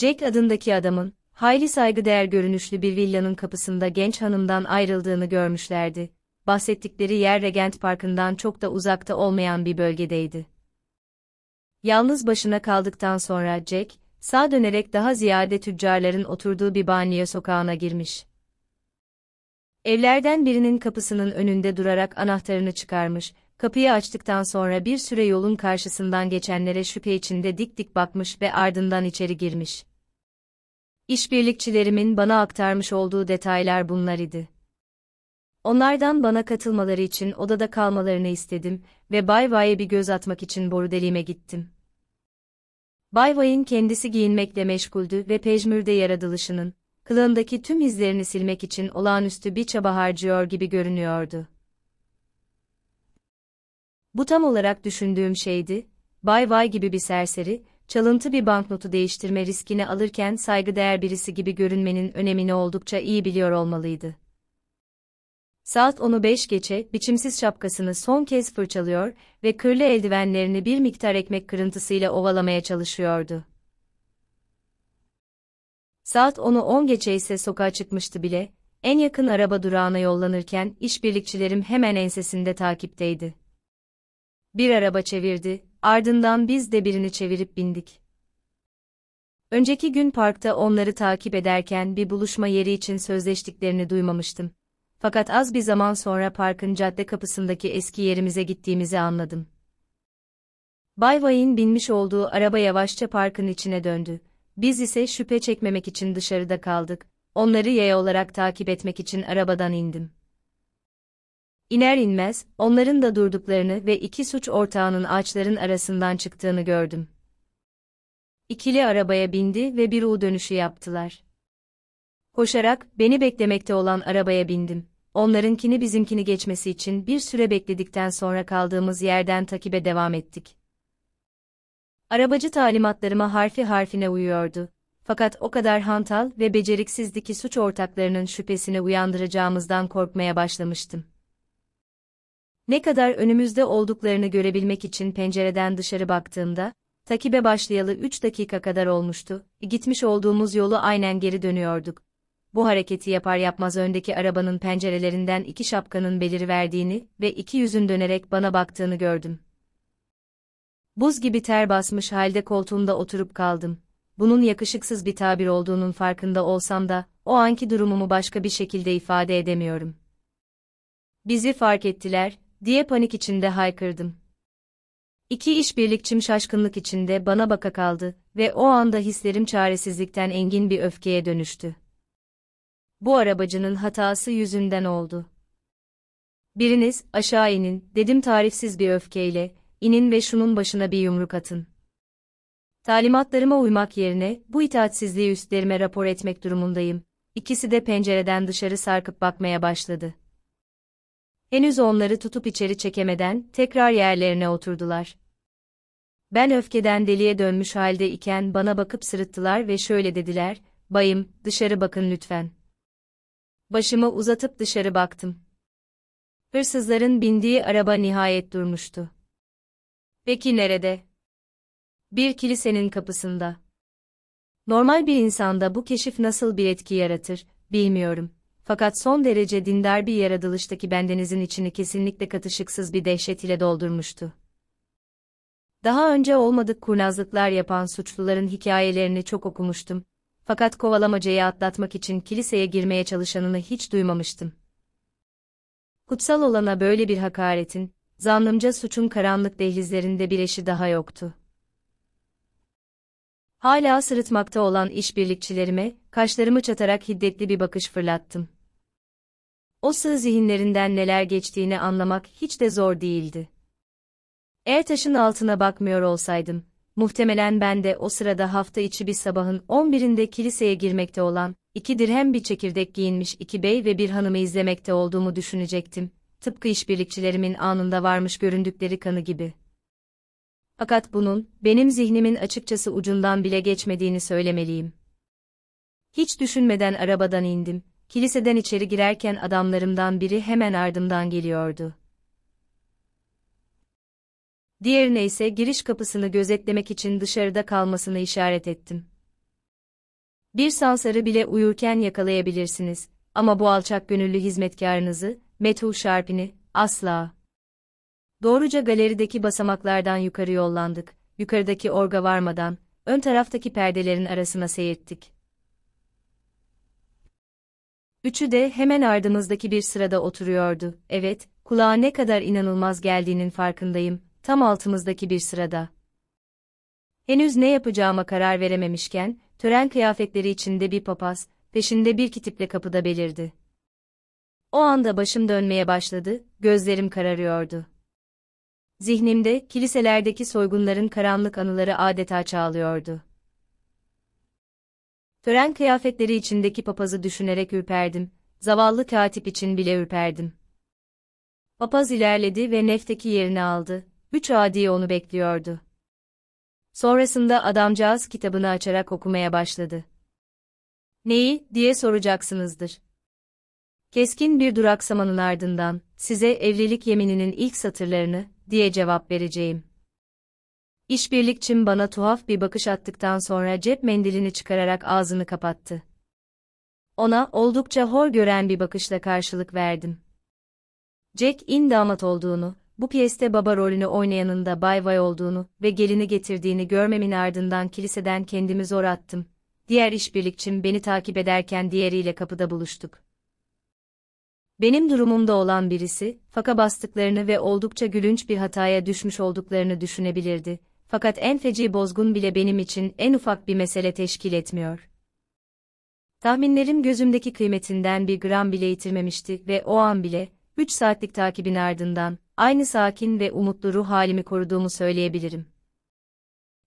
Jack adındaki adamın, hayli saygıdeğer görünüşlü bir villanın kapısında genç hanımdan ayrıldığını görmüşlerdi. Bahsettikleri yer Regent Parkı'ndan çok da uzakta olmayan bir bölgedeydi. Yalnız başına kaldıktan sonra Jack, sağ dönerek daha ziyade tüccarların oturduğu bir baniye sokağına girmiş. Evlerden birinin kapısının önünde durarak anahtarını çıkarmış, kapıyı açtıktan sonra bir süre yolun karşısından geçenlere şüphe içinde dik dik bakmış ve ardından içeri girmiş. İşbirlikçilerimin bana aktarmış olduğu detaylar bunlar idi. Onlardan bana katılmaları için odada kalmalarını istedim ve Bay Vay'e bir göz atmak için boru deliğime gittim. Bay Vay'in kendisi giyinmekle meşguldü ve pejmürde yaratılışının, kılığındaki tüm izlerini silmek için olağanüstü bir çaba harcıyor gibi görünüyordu. Bu tam olarak düşündüğüm şeydi, Bay Vay gibi bir serseri, çalıntı bir banknotu değiştirme riskini alırken saygıdeğer birisi gibi görünmenin önemini oldukça iyi biliyor olmalıydı. Saat 10'u 5 geçe biçimsiz şapkasını son kez fırçalıyor ve kırlı eldivenlerini bir miktar ekmek kırıntısıyla ovalamaya çalışıyordu. Saat 10'u 10 geçe ise sokağa çıkmıştı bile, en yakın araba durağına yollanırken işbirlikçilerim hemen ensesinde takipteydi. Bir araba çevirdi, ardından biz de birini çevirip bindik. Önceki gün parkta onları takip ederken bir buluşma yeri için sözleştiklerini duymamıştım. Fakat az bir zaman sonra parkın cadde kapısındaki eski yerimize gittiğimizi anladım. Bay Wayne binmiş olduğu araba yavaşça parkın içine döndü. Biz ise şüphe çekmemek için dışarıda kaldık. Onları yaya olarak takip etmek için arabadan indim. İner inmez, onların da durduklarını ve iki suç ortağının ağaçların arasından çıktığını gördüm. İkili arabaya bindi ve bir U dönüşü yaptılar. Koşarak, beni beklemekte olan arabaya bindim onlarınkini bizimkini geçmesi için bir süre bekledikten sonra kaldığımız yerden takibe devam ettik. Arabacı talimatlarıma harfi harfine uyuyordu. Fakat o kadar hantal ve beceriksizdi ki suç ortaklarının şüphesini uyandıracağımızdan korkmaya başlamıştım. Ne kadar önümüzde olduklarını görebilmek için pencereden dışarı baktığımda, takibe başlayalı 3 dakika kadar olmuştu, gitmiş olduğumuz yolu aynen geri dönüyorduk bu hareketi yapar yapmaz öndeki arabanın pencerelerinden iki şapkanın beliriverdiğini ve iki yüzün dönerek bana baktığını gördüm. Buz gibi ter basmış halde koltuğumda oturup kaldım. Bunun yakışıksız bir tabir olduğunun farkında olsam da, o anki durumumu başka bir şekilde ifade edemiyorum. Bizi fark ettiler, diye panik içinde haykırdım. İki işbirlikçim şaşkınlık içinde bana baka kaldı ve o anda hislerim çaresizlikten engin bir öfkeye dönüştü bu arabacının hatası yüzünden oldu. Biriniz, aşağı inin, dedim tarifsiz bir öfkeyle, inin ve şunun başına bir yumruk atın. Talimatlarıma uymak yerine, bu itaatsizliği üstlerime rapor etmek durumundayım. İkisi de pencereden dışarı sarkıp bakmaya başladı. Henüz onları tutup içeri çekemeden, tekrar yerlerine oturdular. Ben öfkeden deliye dönmüş halde iken bana bakıp sırıttılar ve şöyle dediler, bayım, dışarı bakın lütfen. Başımı uzatıp dışarı baktım. Hırsızların bindiği araba nihayet durmuştu. Peki nerede? Bir kilisenin kapısında. Normal bir insanda bu keşif nasıl bir etki yaratır, bilmiyorum. Fakat son derece dindar bir yaratılıştaki bendenizin içini kesinlikle katışıksız bir dehşet ile doldurmuştu. Daha önce olmadık kurnazlıklar yapan suçluların hikayelerini çok okumuştum fakat kovalamacayı atlatmak için kiliseye girmeye çalışanını hiç duymamıştım. Kutsal olana böyle bir hakaretin, zannımca suçun karanlık dehlizlerinde bir eşi daha yoktu. Hala sırıtmakta olan işbirlikçilerime, kaşlarımı çatarak hiddetli bir bakış fırlattım. O sığ zihinlerinden neler geçtiğini anlamak hiç de zor değildi. Eğer taşın altına bakmıyor olsaydım, Muhtemelen ben de o sırada hafta içi bir sabahın 11'inde kiliseye girmekte olan, iki dirhem bir çekirdek giyinmiş iki bey ve bir hanımı izlemekte olduğumu düşünecektim. Tıpkı işbirlikçilerimin anında varmış göründükleri kanı gibi. Fakat bunun, benim zihnimin açıkçası ucundan bile geçmediğini söylemeliyim. Hiç düşünmeden arabadan indim. Kiliseden içeri girerken adamlarımdan biri hemen ardımdan geliyordu diğerine ise giriş kapısını gözetlemek için dışarıda kalmasını işaret ettim. Bir sansarı bile uyurken yakalayabilirsiniz ama bu alçak gönüllü hizmetkarınızı, Metu Şarpin'i, asla. Doğruca galerideki basamaklardan yukarı yollandık, yukarıdaki orga varmadan, ön taraftaki perdelerin arasına seyirttik. Üçü de hemen ardımızdaki bir sırada oturuyordu. Evet, kulağa ne kadar inanılmaz geldiğinin farkındayım tam altımızdaki bir sırada. Henüz ne yapacağıma karar verememişken, tören kıyafetleri içinde bir papaz, peşinde bir kitiple kapıda belirdi. O anda başım dönmeye başladı, gözlerim kararıyordu. Zihnimde, kiliselerdeki soygunların karanlık anıları adeta çağlıyordu. Tören kıyafetleri içindeki papazı düşünerek ürperdim, zavallı katip için bile ürperdim. Papaz ilerledi ve nefteki yerini aldı, üç adi onu bekliyordu. Sonrasında adamcağız kitabını açarak okumaya başladı. Neyi, diye soracaksınızdır. Keskin bir duraksamanın ardından, size evlilik yemininin ilk satırlarını, diye cevap vereceğim. İşbirlikçim bana tuhaf bir bakış attıktan sonra cep mendilini çıkararak ağzını kapattı. Ona oldukça hor gören bir bakışla karşılık verdim. Jack in damat olduğunu, bu piyeste baba rolünü oynayanın da Bay Vay olduğunu ve gelini getirdiğini görmemin ardından kiliseden kendimi zor attım. Diğer işbirlikçim beni takip ederken diğeriyle kapıda buluştuk. Benim durumumda olan birisi, faka bastıklarını ve oldukça gülünç bir hataya düşmüş olduklarını düşünebilirdi. Fakat en feci bozgun bile benim için en ufak bir mesele teşkil etmiyor. Tahminlerim gözümdeki kıymetinden bir gram bile yitirmemişti ve o an bile, 3 saatlik takibin ardından, aynı sakin ve umutlu ruh halimi koruduğumu söyleyebilirim.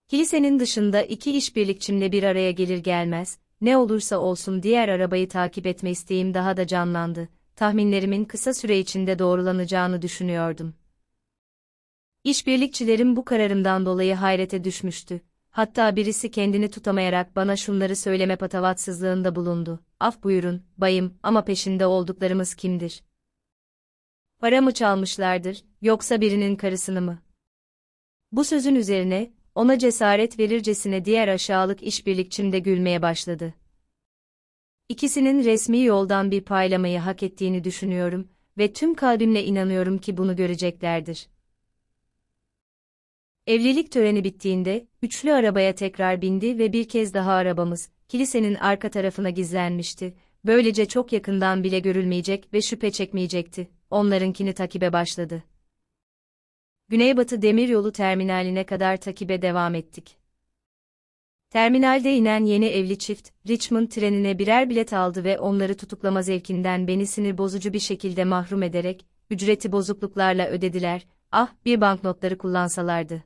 Kilisenin dışında iki işbirlikçimle bir araya gelir gelmez, ne olursa olsun diğer arabayı takip etme isteğim daha da canlandı, tahminlerimin kısa süre içinde doğrulanacağını düşünüyordum. İşbirlikçilerim bu kararımdan dolayı hayrete düşmüştü. Hatta birisi kendini tutamayarak bana şunları söyleme patavatsızlığında bulundu. Af buyurun, bayım ama peşinde olduklarımız kimdir? Para mı çalmışlardır, yoksa birinin karısını mı? Bu sözün üzerine, ona cesaret verircesine diğer aşağılık işbirlikçim de gülmeye başladı. İkisinin resmi yoldan bir paylamayı hak ettiğini düşünüyorum ve tüm kalbimle inanıyorum ki bunu göreceklerdir. Evlilik töreni bittiğinde, üçlü arabaya tekrar bindi ve bir kez daha arabamız, kilisenin arka tarafına gizlenmişti, böylece çok yakından bile görülmeyecek ve şüphe çekmeyecekti onlarınkini takibe başladı. Güneybatı Demiryolu terminaline kadar takibe devam ettik. Terminalde inen yeni evli çift, Richmond trenine birer bilet aldı ve onları tutuklama zevkinden beni sinir bozucu bir şekilde mahrum ederek, ücreti bozukluklarla ödediler, ah bir banknotları kullansalardı.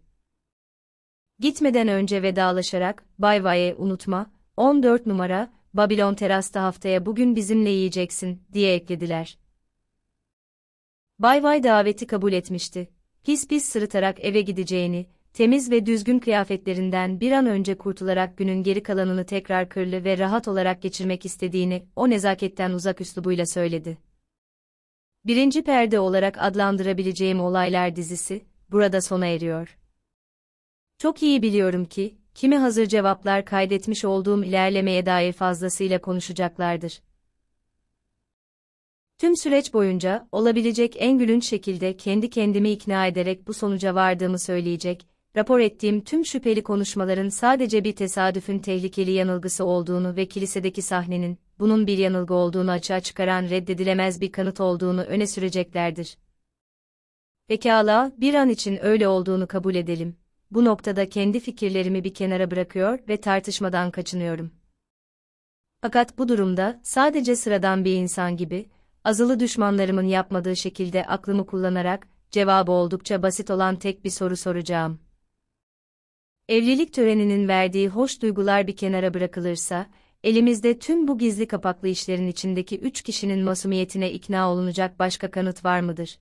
Gitmeden önce vedalaşarak, Bay Vaye unutma, 14 numara, Babilon terasta haftaya bugün bizimle yiyeceksin, diye eklediler. Bay Vay daveti kabul etmişti. Pis pis sırıtarak eve gideceğini, temiz ve düzgün kıyafetlerinden bir an önce kurtularak günün geri kalanını tekrar kırlı ve rahat olarak geçirmek istediğini o nezaketten uzak üslubuyla söyledi. Birinci perde olarak adlandırabileceğim olaylar dizisi, burada sona eriyor. Çok iyi biliyorum ki, kimi hazır cevaplar kaydetmiş olduğum ilerlemeye dair fazlasıyla konuşacaklardır. Tüm süreç boyunca olabilecek en gülünç şekilde kendi kendimi ikna ederek bu sonuca vardığımı söyleyecek, rapor ettiğim tüm şüpheli konuşmaların sadece bir tesadüfün tehlikeli yanılgısı olduğunu ve kilisedeki sahnenin bunun bir yanılgı olduğunu açığa çıkaran reddedilemez bir kanıt olduğunu öne süreceklerdir. Pekala, bir an için öyle olduğunu kabul edelim. Bu noktada kendi fikirlerimi bir kenara bırakıyor ve tartışmadan kaçınıyorum. Fakat bu durumda sadece sıradan bir insan gibi azılı düşmanlarımın yapmadığı şekilde aklımı kullanarak, cevabı oldukça basit olan tek bir soru soracağım. Evlilik töreninin verdiği hoş duygular bir kenara bırakılırsa, elimizde tüm bu gizli kapaklı işlerin içindeki üç kişinin masumiyetine ikna olunacak başka kanıt var mıdır?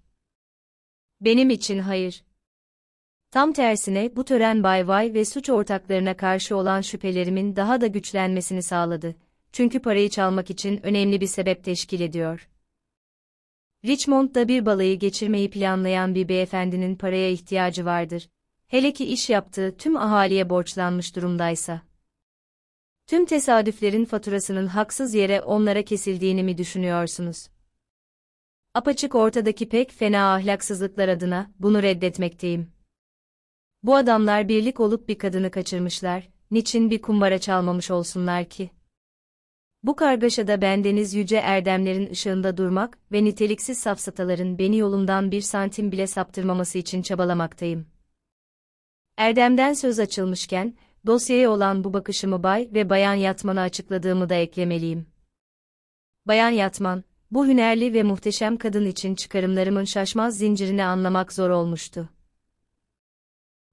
Benim için hayır. Tam tersine bu tören Bay Vay ve suç ortaklarına karşı olan şüphelerimin daha da güçlenmesini sağladı. Çünkü parayı çalmak için önemli bir sebep teşkil ediyor. Richmond'da bir balayı geçirmeyi planlayan bir beyefendinin paraya ihtiyacı vardır. Hele ki iş yaptığı tüm ahaliye borçlanmış durumdaysa. Tüm tesadüflerin faturasının haksız yere onlara kesildiğini mi düşünüyorsunuz? Apaçık ortadaki pek fena ahlaksızlıklar adına bunu reddetmekteyim. Bu adamlar birlik olup bir kadını kaçırmışlar, niçin bir kumbara çalmamış olsunlar ki? Bu kargaşada bendeniz yüce erdemlerin ışığında durmak ve niteliksiz safsataların beni yolumdan bir santim bile saptırmaması için çabalamaktayım. Erdemden söz açılmışken, dosyaya olan bu bakışımı bay ve bayan Yatman'a açıkladığımı da eklemeliyim. Bayan Yatman, bu hünerli ve muhteşem kadın için çıkarımlarımın şaşmaz zincirini anlamak zor olmuştu.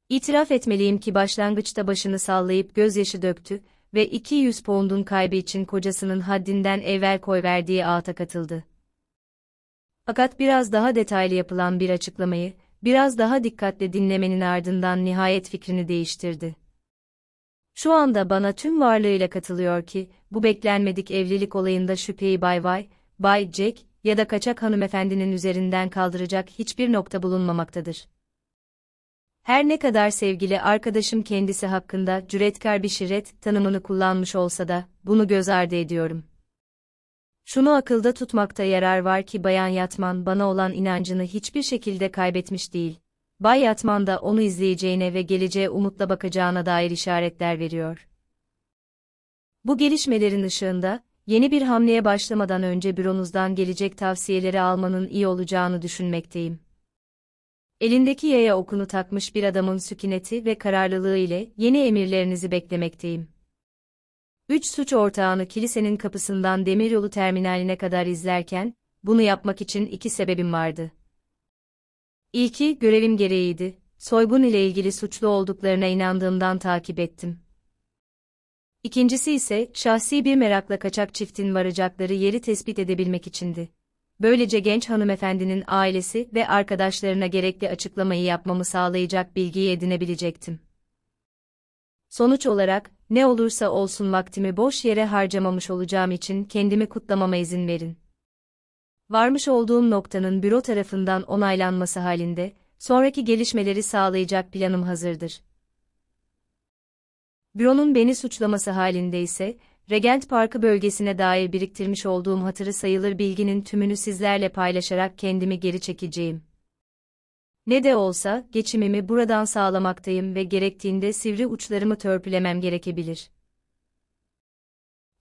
İtiraf etmeliyim ki başlangıçta başını sallayıp gözyaşı döktü ve 200 poundun kaybı için kocasının haddinden evvel koy verdiği ağıta katıldı. Fakat biraz daha detaylı yapılan bir açıklamayı, biraz daha dikkatle dinlemenin ardından nihayet fikrini değiştirdi. Şu anda bana tüm varlığıyla katılıyor ki, bu beklenmedik evlilik olayında şüpheyi Bay bay, Bay Jack ya da kaçak hanımefendinin üzerinden kaldıracak hiçbir nokta bulunmamaktadır. Her ne kadar sevgili arkadaşım kendisi hakkında cüretkar bir şiret tanımını kullanmış olsa da, bunu göz ardı ediyorum. Şunu akılda tutmakta yarar var ki Bayan Yatman bana olan inancını hiçbir şekilde kaybetmiş değil. Bay Yatman da onu izleyeceğine ve geleceğe umutla bakacağına dair işaretler veriyor. Bu gelişmelerin ışığında, yeni bir hamleye başlamadan önce büronuzdan gelecek tavsiyeleri almanın iyi olacağını düşünmekteyim elindeki yaya okunu takmış bir adamın sükuneti ve kararlılığı ile yeni emirlerinizi beklemekteyim. Üç suç ortağını kilisenin kapısından demiryolu terminaline kadar izlerken, bunu yapmak için iki sebebim vardı. İlki, görevim gereğiydi, soygun ile ilgili suçlu olduklarına inandığımdan takip ettim. İkincisi ise, şahsi bir merakla kaçak çiftin varacakları yeri tespit edebilmek içindi böylece genç hanımefendinin ailesi ve arkadaşlarına gerekli açıklamayı yapmamı sağlayacak bilgiyi edinebilecektim. Sonuç olarak, ne olursa olsun vaktimi boş yere harcamamış olacağım için kendimi kutlamama izin verin. Varmış olduğum noktanın büro tarafından onaylanması halinde, sonraki gelişmeleri sağlayacak planım hazırdır. Büronun beni suçlaması halinde ise, Regent Parkı bölgesine dair biriktirmiş olduğum hatırı sayılır bilginin tümünü sizlerle paylaşarak kendimi geri çekeceğim. Ne de olsa, geçimimi buradan sağlamaktayım ve gerektiğinde sivri uçlarımı törpülemem gerekebilir.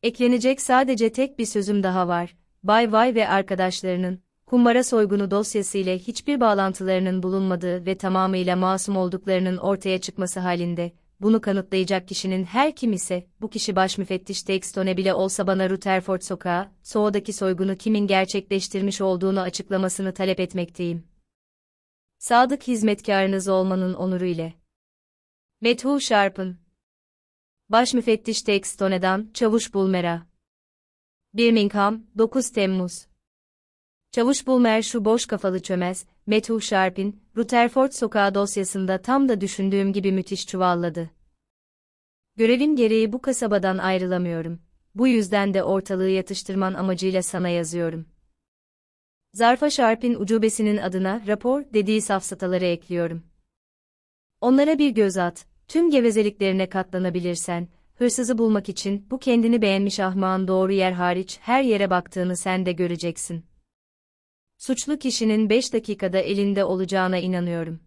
Eklenecek sadece tek bir sözüm daha var. Bay Vay ve arkadaşlarının, kumbara soygunu dosyasıyla hiçbir bağlantılarının bulunmadığı ve tamamıyla masum olduklarının ortaya çıkması halinde, bunu kanıtlayacak kişinin her kim ise, bu kişi baş müfettiş Textone bile olsa bana Rutherford sokağı, Soğudaki soygunu kimin gerçekleştirmiş olduğunu açıklamasını talep etmekteyim. Sadık hizmetkarınız olmanın onuru ile. Methu Sharp'ın Baş müfettiş Textone'dan Çavuş Bulmera Birmingham, 9 Temmuz Çavuş Bulmer şu boş kafalı çömez, Metuh Şarp'in, Rutherford sokağı dosyasında tam da düşündüğüm gibi müthiş çuvalladı. Görevim gereği bu kasabadan ayrılamıyorum. Bu yüzden de ortalığı yatıştırman amacıyla sana yazıyorum. Zarfa Şarp'in ucubesinin adına rapor dediği safsataları ekliyorum. Onlara bir göz at, tüm gevezeliklerine katlanabilirsen, hırsızı bulmak için bu kendini beğenmiş ahmağın doğru yer hariç her yere baktığını sen de göreceksin.'' suçlu kişinin 5 dakikada elinde olacağına inanıyorum.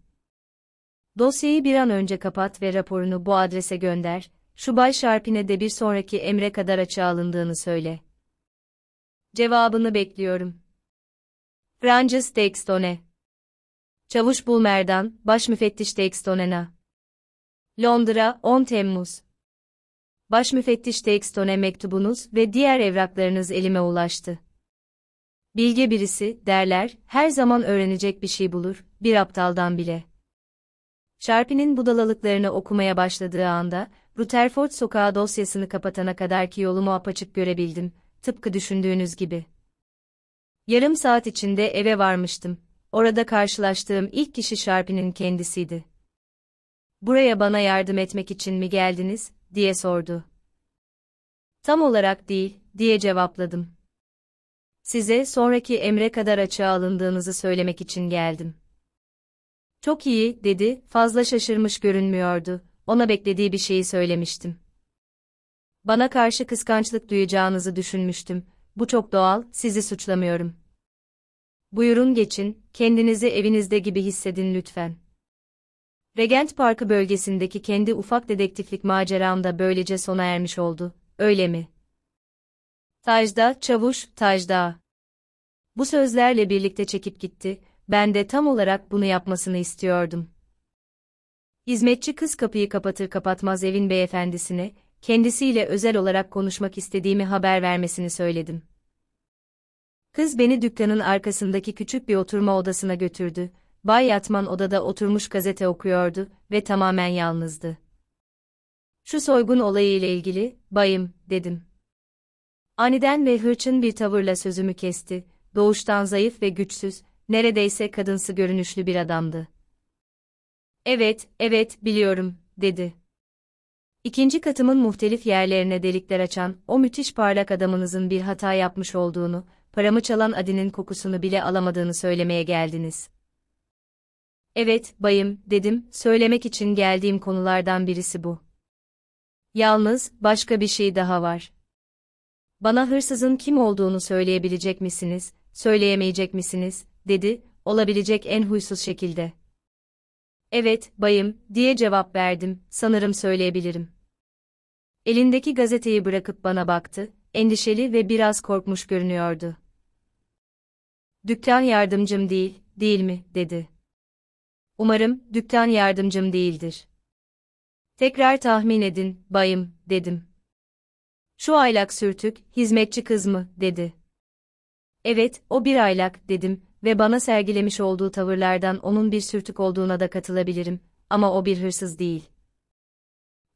Dosyayı bir an önce kapat ve raporunu bu adrese gönder, şu Bay Şarpin'e de bir sonraki emre kadar açığa alındığını söyle. Cevabını bekliyorum. Francis Textone Çavuş Bulmer'dan, Baş Başmüfettiş Textonena Londra, 10 Temmuz Baş Başmüfettiş Textone mektubunuz ve diğer evraklarınız elime ulaştı. Bilge birisi, derler, her zaman öğrenecek bir şey bulur, bir aptaldan bile. Sharpie'nin budalalıklarını okumaya başladığı anda, Rutherford sokağa dosyasını kapatana kadar ki yolumu apaçık görebildim, tıpkı düşündüğünüz gibi. Yarım saat içinde eve varmıştım. Orada karşılaştığım ilk kişi Sharpie'nin kendisiydi. "Buraya bana yardım etmek için mi geldiniz?" diye sordu. "Tam olarak değil," diye cevapladım. Size sonraki emre kadar açığa alındığınızı söylemek için geldim. Çok iyi, dedi, fazla şaşırmış görünmüyordu, ona beklediği bir şeyi söylemiştim. Bana karşı kıskançlık duyacağınızı düşünmüştüm, bu çok doğal, sizi suçlamıyorum. Buyurun geçin, kendinizi evinizde gibi hissedin lütfen. Regent Parkı bölgesindeki kendi ufak dedektiflik maceram da böylece sona ermiş oldu, öyle mi? Tajda, çavuş, Tajda. Bu sözlerle birlikte çekip gitti, ben de tam olarak bunu yapmasını istiyordum. Hizmetçi kız kapıyı kapatır kapatmaz evin beyefendisine, kendisiyle özel olarak konuşmak istediğimi haber vermesini söyledim. Kız beni dükkanın arkasındaki küçük bir oturma odasına götürdü, Bay Yatman odada oturmuş gazete okuyordu ve tamamen yalnızdı. Şu soygun olayı ile ilgili, bayım, dedim. Aniden ve hırçın bir tavırla sözümü kesti, doğuştan zayıf ve güçsüz, neredeyse kadınsı görünüşlü bir adamdı. Evet, evet, biliyorum, dedi. İkinci katımın muhtelif yerlerine delikler açan, o müthiş parlak adamınızın bir hata yapmış olduğunu, paramı çalan Adi'nin kokusunu bile alamadığını söylemeye geldiniz. Evet, bayım, dedim, söylemek için geldiğim konulardan birisi bu. Yalnız, başka bir şey daha var. Bana hırsızın kim olduğunu söyleyebilecek misiniz, söyleyemeyecek misiniz, dedi, olabilecek en huysuz şekilde. Evet, bayım, diye cevap verdim, sanırım söyleyebilirim. Elindeki gazeteyi bırakıp bana baktı, endişeli ve biraz korkmuş görünüyordu. Dükkan yardımcım değil, değil mi, dedi. Umarım, dükkan yardımcım değildir. Tekrar tahmin edin, bayım, dedim. Şu aylak sürtük, hizmetçi kız mı, dedi. Evet, o bir aylak, dedim ve bana sergilemiş olduğu tavırlardan onun bir sürtük olduğuna da katılabilirim, ama o bir hırsız değil.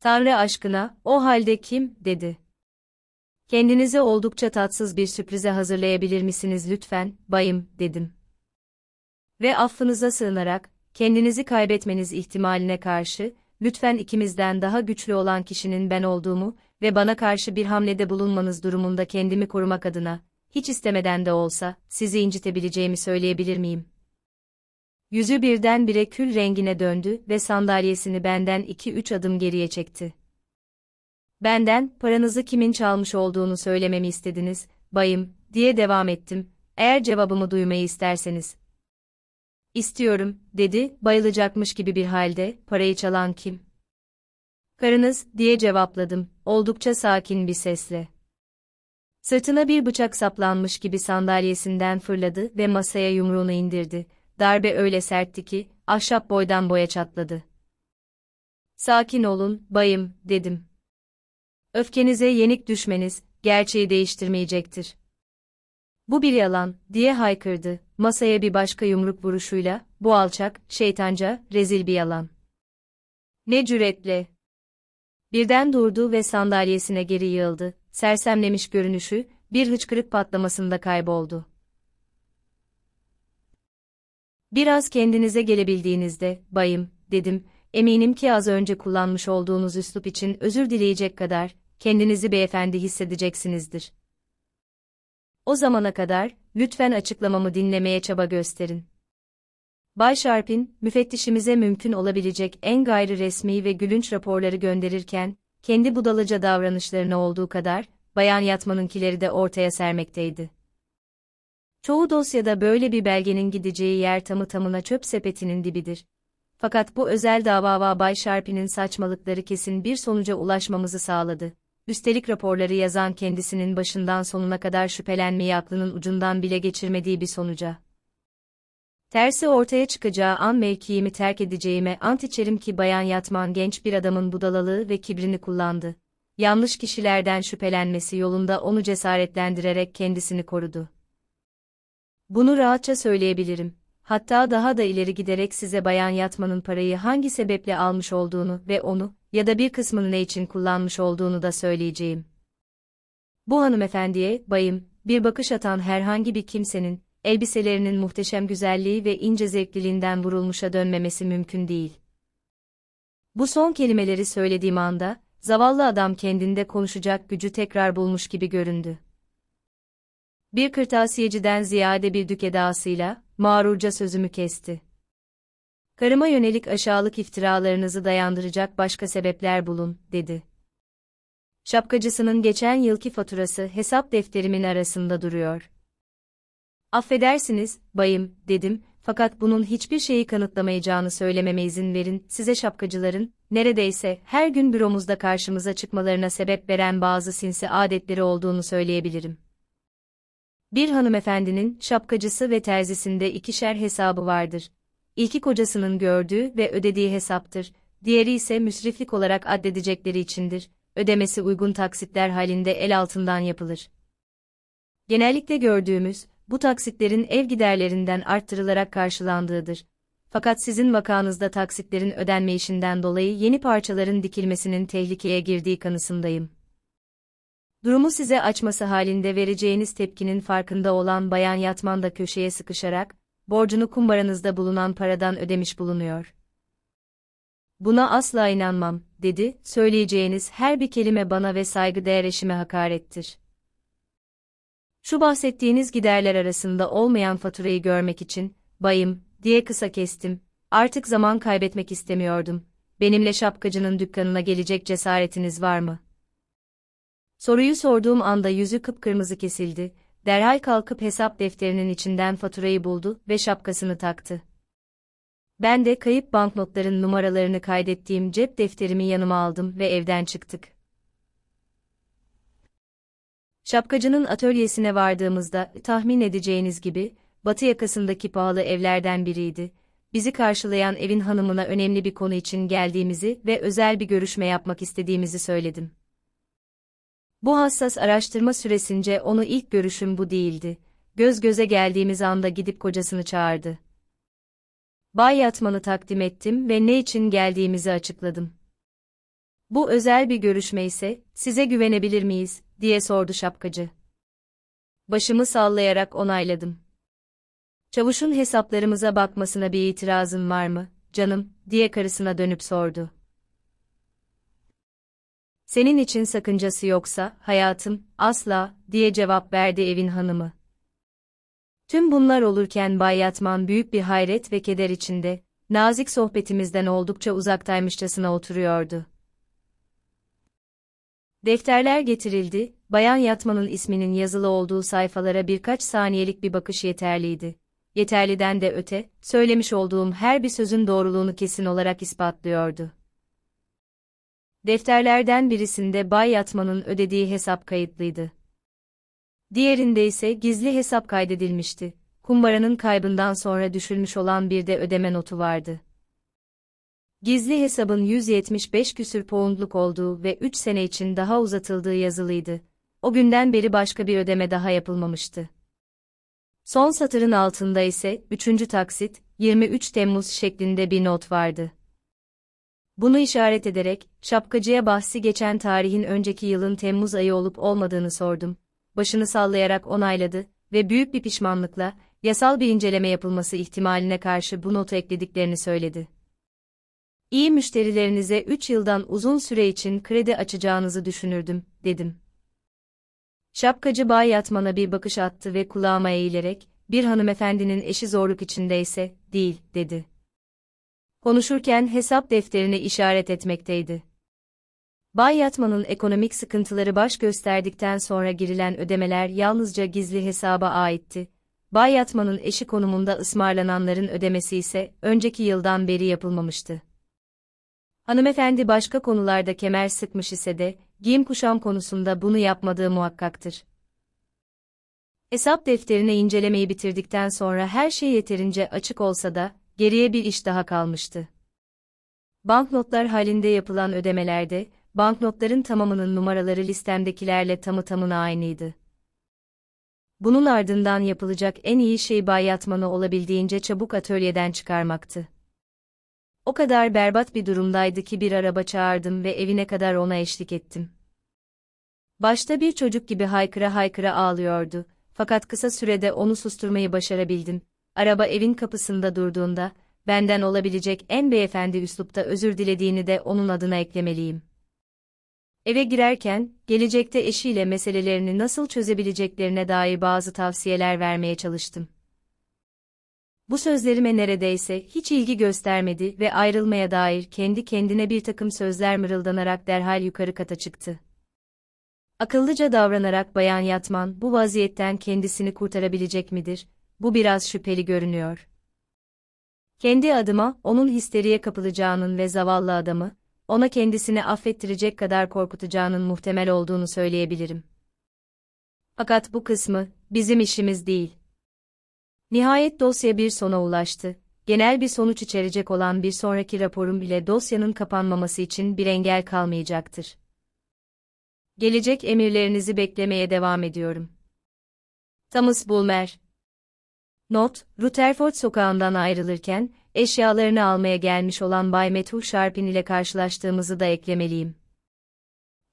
Tanrı aşkına, o halde kim, dedi. Kendinize oldukça tatsız bir sürprize hazırlayabilir misiniz lütfen, bayım, dedim. Ve affınıza sığınarak, kendinizi kaybetmeniz ihtimaline karşı, lütfen ikimizden daha güçlü olan kişinin ben olduğumu ve bana karşı bir hamlede bulunmanız durumunda kendimi korumak adına, hiç istemeden de olsa, sizi incitebileceğimi söyleyebilir miyim? Yüzü birdenbire kül rengine döndü ve sandalyesini benden iki üç adım geriye çekti. Benden, paranızı kimin çalmış olduğunu söylememi istediniz, bayım, diye devam ettim, eğer cevabımı duymayı isterseniz. İstiyorum, dedi, bayılacakmış gibi bir halde, parayı çalan kim? Karınız, diye cevapladım, oldukça sakin bir sesle. Sırtına bir bıçak saplanmış gibi sandalyesinden fırladı ve masaya yumruğunu indirdi. Darbe öyle sertti ki, ahşap boydan boya çatladı. Sakin olun, bayım, dedim. Öfkenize yenik düşmeniz, gerçeği değiştirmeyecektir. Bu bir yalan, diye haykırdı, masaya bir başka yumruk vuruşuyla, bu alçak, şeytanca, rezil bir yalan. Ne cüretle! Birden durdu ve sandalyesine geri yığıldı. Sersemlemiş görünüşü, bir hıçkırık patlamasında kayboldu. Biraz kendinize gelebildiğinizde, bayım, dedim, eminim ki az önce kullanmış olduğunuz üslup için özür dileyecek kadar, kendinizi beyefendi hissedeceksinizdir. O zamana kadar, lütfen açıklamamı dinlemeye çaba gösterin. Bay Sharpin, müfettişimize mümkün olabilecek en gayri resmi ve gülünç raporları gönderirken, kendi budalaca davranışlarına olduğu kadar, Bayan Yatman'ınkileri de ortaya sermekteydi. Çoğu dosyada böyle bir belgenin gideceği yer tamı tamına çöp sepetinin dibidir. Fakat bu özel davava Bay Sharpin'in saçmalıkları kesin bir sonuca ulaşmamızı sağladı. Üstelik raporları yazan kendisinin başından sonuna kadar şüphelenmeyi aklının ucundan bile geçirmediği bir sonuca. Tersi ortaya çıkacağı an mevkiimi terk edeceğime ant içerim ki bayan yatman genç bir adamın budalalığı ve kibrini kullandı. Yanlış kişilerden şüphelenmesi yolunda onu cesaretlendirerek kendisini korudu. Bunu rahatça söyleyebilirim. Hatta daha da ileri giderek size bayan yatmanın parayı hangi sebeple almış olduğunu ve onu ya da bir kısmını ne için kullanmış olduğunu da söyleyeceğim. Bu hanımefendiye, bayım, bir bakış atan herhangi bir kimsenin, elbiselerinin muhteşem güzelliği ve ince zevkliliğinden vurulmuşa dönmemesi mümkün değil. Bu son kelimeleri söylediğim anda, zavallı adam kendinde konuşacak gücü tekrar bulmuş gibi göründü. Bir kırtasiyeciden ziyade bir dük edasıyla, mağrurca sözümü kesti. Karıma yönelik aşağılık iftiralarınızı dayandıracak başka sebepler bulun, dedi. Şapkacısının geçen yılki faturası hesap defterimin arasında duruyor. Affedersiniz, bayım, dedim, fakat bunun hiçbir şeyi kanıtlamayacağını söylememe izin verin, size şapkacıların, neredeyse her gün büromuzda karşımıza çıkmalarına sebep veren bazı sinsi adetleri olduğunu söyleyebilirim. Bir hanımefendinin şapkacısı ve terzisinde ikişer hesabı vardır. İlki kocasının gördüğü ve ödediği hesaptır, diğeri ise müsriflik olarak addedecekleri içindir, ödemesi uygun taksitler halinde el altından yapılır. Genellikle gördüğümüz, bu taksitlerin ev giderlerinden arttırılarak karşılandığıdır. Fakat sizin vakanızda taksitlerin ödenme işinden dolayı yeni parçaların dikilmesinin tehlikeye girdiği kanısındayım. Durumu size açması halinde vereceğiniz tepkinin farkında olan bayan yatman da köşeye sıkışarak, borcunu kumbaranızda bulunan paradan ödemiş bulunuyor. Buna asla inanmam, dedi, söyleyeceğiniz her bir kelime bana ve saygıdeğer eşime hakarettir. Şu bahsettiğiniz giderler arasında olmayan faturayı görmek için, bayım, diye kısa kestim. Artık zaman kaybetmek istemiyordum. Benimle şapkacının dükkanına gelecek cesaretiniz var mı? Soruyu sorduğum anda yüzü kıpkırmızı kesildi. Derhal kalkıp hesap defterinin içinden faturayı buldu ve şapkasını taktı. Ben de kayıp banknotların numaralarını kaydettiğim cep defterimi yanıma aldım ve evden çıktık. Şapkacının atölyesine vardığımızda tahmin edeceğiniz gibi batı yakasındaki pahalı evlerden biriydi. Bizi karşılayan evin hanımına önemli bir konu için geldiğimizi ve özel bir görüşme yapmak istediğimizi söyledim. Bu hassas araştırma süresince onu ilk görüşüm bu değildi. Göz göze geldiğimiz anda gidip kocasını çağırdı. Bay Yatman'ı takdim ettim ve ne için geldiğimizi açıkladım. Bu özel bir görüşme ise, size güvenebilir miyiz, diye sordu şapkacı. Başımı sallayarak onayladım. Çavuşun hesaplarımıza bakmasına bir itirazın var mı, canım, diye karısına dönüp sordu. Senin için sakıncası yoksa, hayatım, asla, diye cevap verdi evin hanımı. Tüm bunlar olurken Bay Yatman büyük bir hayret ve keder içinde, nazik sohbetimizden oldukça uzaktaymışçasına oturuyordu. Defterler getirildi, Bayan Yatman'ın isminin yazılı olduğu sayfalara birkaç saniyelik bir bakış yeterliydi. Yeterliden de öte, söylemiş olduğum her bir sözün doğruluğunu kesin olarak ispatlıyordu. Defterlerden birisinde Bay Yatman'ın ödediği hesap kayıtlıydı. Diğerinde ise gizli hesap kaydedilmişti. Kumbaranın kaybından sonra düşülmüş olan bir de ödeme notu vardı. Gizli hesabın 175 küsür poundluk olduğu ve 3 sene için daha uzatıldığı yazılıydı. O günden beri başka bir ödeme daha yapılmamıştı. Son satırın altında ise 3. taksit 23 Temmuz şeklinde bir not vardı. Bunu işaret ederek şapkacıya bahsi geçen tarihin önceki yılın Temmuz ayı olup olmadığını sordum. Başını sallayarak onayladı ve büyük bir pişmanlıkla yasal bir inceleme yapılması ihtimaline karşı bu notu eklediklerini söyledi. İyi müşterilerinize 3 yıldan uzun süre için kredi açacağınızı düşünürdüm, dedim. Şapkacı Bay Yatman'a bir bakış attı ve kulağıma eğilerek, bir hanımefendinin eşi zorluk içindeyse, değil, dedi. Konuşurken hesap defterine işaret etmekteydi. Bay Yatman'ın ekonomik sıkıntıları baş gösterdikten sonra girilen ödemeler yalnızca gizli hesaba aitti. Bay Yatman'ın eşi konumunda ısmarlananların ödemesi ise önceki yıldan beri yapılmamıştı. Hanımefendi başka konularda kemer sıkmış ise de, giyim kuşam konusunda bunu yapmadığı muhakkaktır. Hesap defterine incelemeyi bitirdikten sonra her şey yeterince açık olsa da, geriye bir iş daha kalmıştı. Banknotlar halinde yapılan ödemelerde, banknotların tamamının numaraları listemdekilerle tamı tamına aynıydı. Bunun ardından yapılacak en iyi şey bayatmanı olabildiğince çabuk atölyeden çıkarmaktı. O kadar berbat bir durumdaydı ki bir araba çağırdım ve evine kadar ona eşlik ettim. Başta bir çocuk gibi haykıra haykıra ağlıyordu, fakat kısa sürede onu susturmayı başarabildim. Araba evin kapısında durduğunda, benden olabilecek en beyefendi üslupta özür dilediğini de onun adına eklemeliyim. Eve girerken, gelecekte eşiyle meselelerini nasıl çözebileceklerine dair bazı tavsiyeler vermeye çalıştım bu sözlerime neredeyse hiç ilgi göstermedi ve ayrılmaya dair kendi kendine bir takım sözler mırıldanarak derhal yukarı kata çıktı. Akıllıca davranarak Bayan Yatman bu vaziyetten kendisini kurtarabilecek midir? Bu biraz şüpheli görünüyor. Kendi adıma onun histeriye kapılacağının ve zavallı adamı, ona kendisini affettirecek kadar korkutacağının muhtemel olduğunu söyleyebilirim. Fakat bu kısmı, bizim işimiz değil. Nihayet dosya bir sona ulaştı. Genel bir sonuç içerecek olan bir sonraki raporun bile dosyanın kapanmaması için bir engel kalmayacaktır. Gelecek emirlerinizi beklemeye devam ediyorum. Thomas Bulmer Not, Rutherford sokağından ayrılırken, eşyalarını almaya gelmiş olan Bay Methu Sharpin ile karşılaştığımızı da eklemeliyim.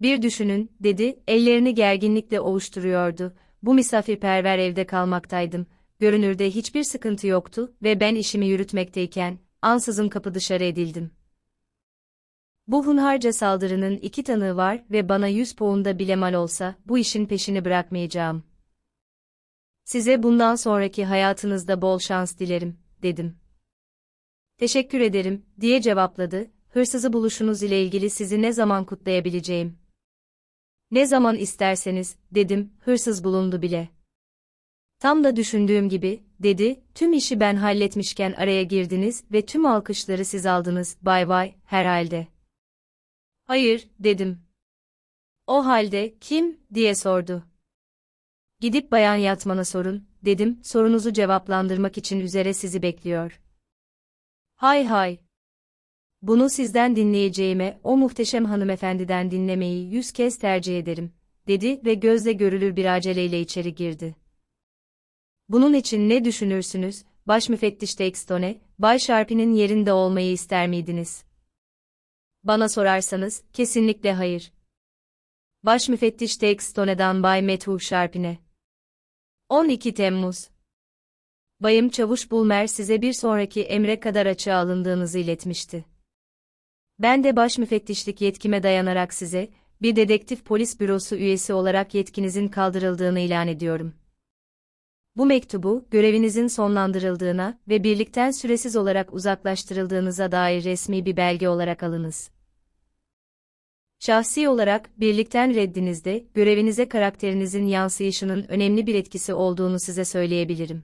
Bir düşünün, dedi, ellerini gerginlikle ovuşturuyordu, bu misafirperver evde kalmaktaydım, görünürde hiçbir sıkıntı yoktu ve ben işimi yürütmekteyken, ansızın kapı dışarı edildim. Bu hunharca saldırının iki tanığı var ve bana yüz poğunda bile mal olsa, bu işin peşini bırakmayacağım. Size bundan sonraki hayatınızda bol şans dilerim, dedim. Teşekkür ederim, diye cevapladı, hırsızı buluşunuz ile ilgili sizi ne zaman kutlayabileceğim. Ne zaman isterseniz, dedim, hırsız bulundu bile. Tam da düşündüğüm gibi, dedi, tüm işi ben halletmişken araya girdiniz ve tüm alkışları siz aldınız, bay bay, herhalde. Hayır, dedim. O halde, kim, diye sordu. Gidip bayan yatmana sorun, dedim, sorunuzu cevaplandırmak için üzere sizi bekliyor. Hay hay. Bunu sizden dinleyeceğime, o muhteşem hanımefendiden dinlemeyi yüz kez tercih ederim, dedi ve gözle görülür bir aceleyle içeri girdi. Bunun için ne düşünürsünüz? Baş müfettiş Textone, Bay Sharpie'nin yerinde olmayı ister miydiniz? Bana sorarsanız, kesinlikle hayır. Baş müfettiş Textone'dan Bay Methu Sharpine. 12 Temmuz Bayım Çavuş Bulmer size bir sonraki emre kadar açığa alındığınızı iletmişti. Ben de baş müfettişlik yetkime dayanarak size, bir dedektif polis bürosu üyesi olarak yetkinizin kaldırıldığını ilan ediyorum bu mektubu görevinizin sonlandırıldığına ve birlikten süresiz olarak uzaklaştırıldığınıza dair resmi bir belge olarak alınız. Şahsi olarak birlikten reddinizde görevinize karakterinizin yansıyışının önemli bir etkisi olduğunu size söyleyebilirim.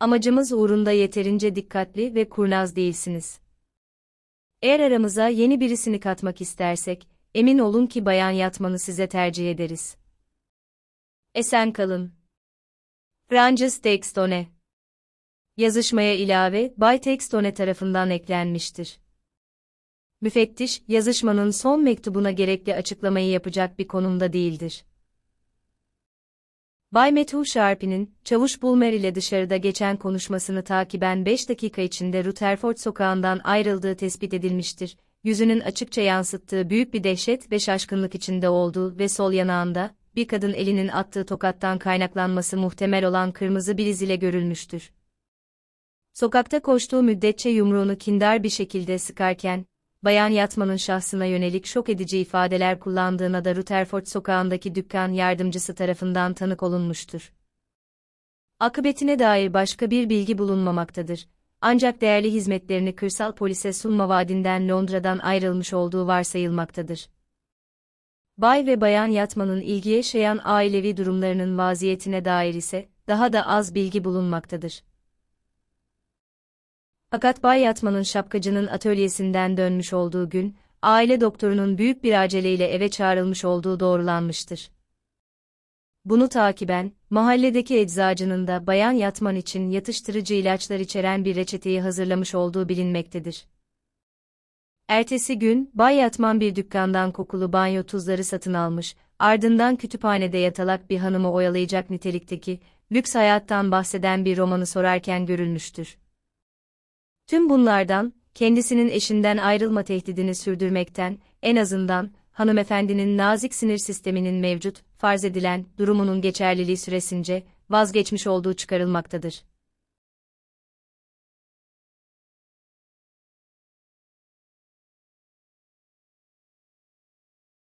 Amacımız uğrunda yeterince dikkatli ve kurnaz değilsiniz. Eğer aramıza yeni birisini katmak istersek, emin olun ki bayan yatmanı size tercih ederiz. Esen kalın. Granges Textone Yazışmaya ilave, Bay Textone tarafından eklenmiştir. Müfettiş, yazışmanın son mektubuna gerekli açıklamayı yapacak bir konumda değildir. Bay Methu Sharpin'in, Çavuş Bulmer ile dışarıda geçen konuşmasını takiben 5 dakika içinde Rutherford sokağından ayrıldığı tespit edilmiştir. Yüzünün açıkça yansıttığı büyük bir dehşet ve şaşkınlık içinde olduğu ve sol yanağında, bir kadın elinin attığı tokattan kaynaklanması muhtemel olan kırmızı bir iz ile görülmüştür. Sokakta koştuğu müddetçe yumruğunu kindar bir şekilde sıkarken, Bayan Yatman'ın şahsına yönelik şok edici ifadeler kullandığına da Rutherford sokağındaki dükkan yardımcısı tarafından tanık olunmuştur. Akıbetine dair başka bir bilgi bulunmamaktadır. Ancak değerli hizmetlerini kırsal polise sunma vadinden Londra'dan ayrılmış olduğu varsayılmaktadır. Bay ve bayan yatmanın ilgiye şayan ailevi durumlarının vaziyetine dair ise, daha da az bilgi bulunmaktadır. Fakat Bay Yatman'ın şapkacının atölyesinden dönmüş olduğu gün, aile doktorunun büyük bir aceleyle eve çağrılmış olduğu doğrulanmıştır. Bunu takiben, mahalledeki eczacının da bayan yatman için yatıştırıcı ilaçlar içeren bir reçeteyi hazırlamış olduğu bilinmektedir. Ertesi gün, Bay Yatman bir dükkandan kokulu banyo tuzları satın almış, ardından kütüphanede yatalak bir hanımı oyalayacak nitelikteki, lüks hayattan bahseden bir romanı sorarken görülmüştür. Tüm bunlardan, kendisinin eşinden ayrılma tehdidini sürdürmekten, en azından, hanımefendinin nazik sinir sisteminin mevcut, farz edilen, durumunun geçerliliği süresince, vazgeçmiş olduğu çıkarılmaktadır.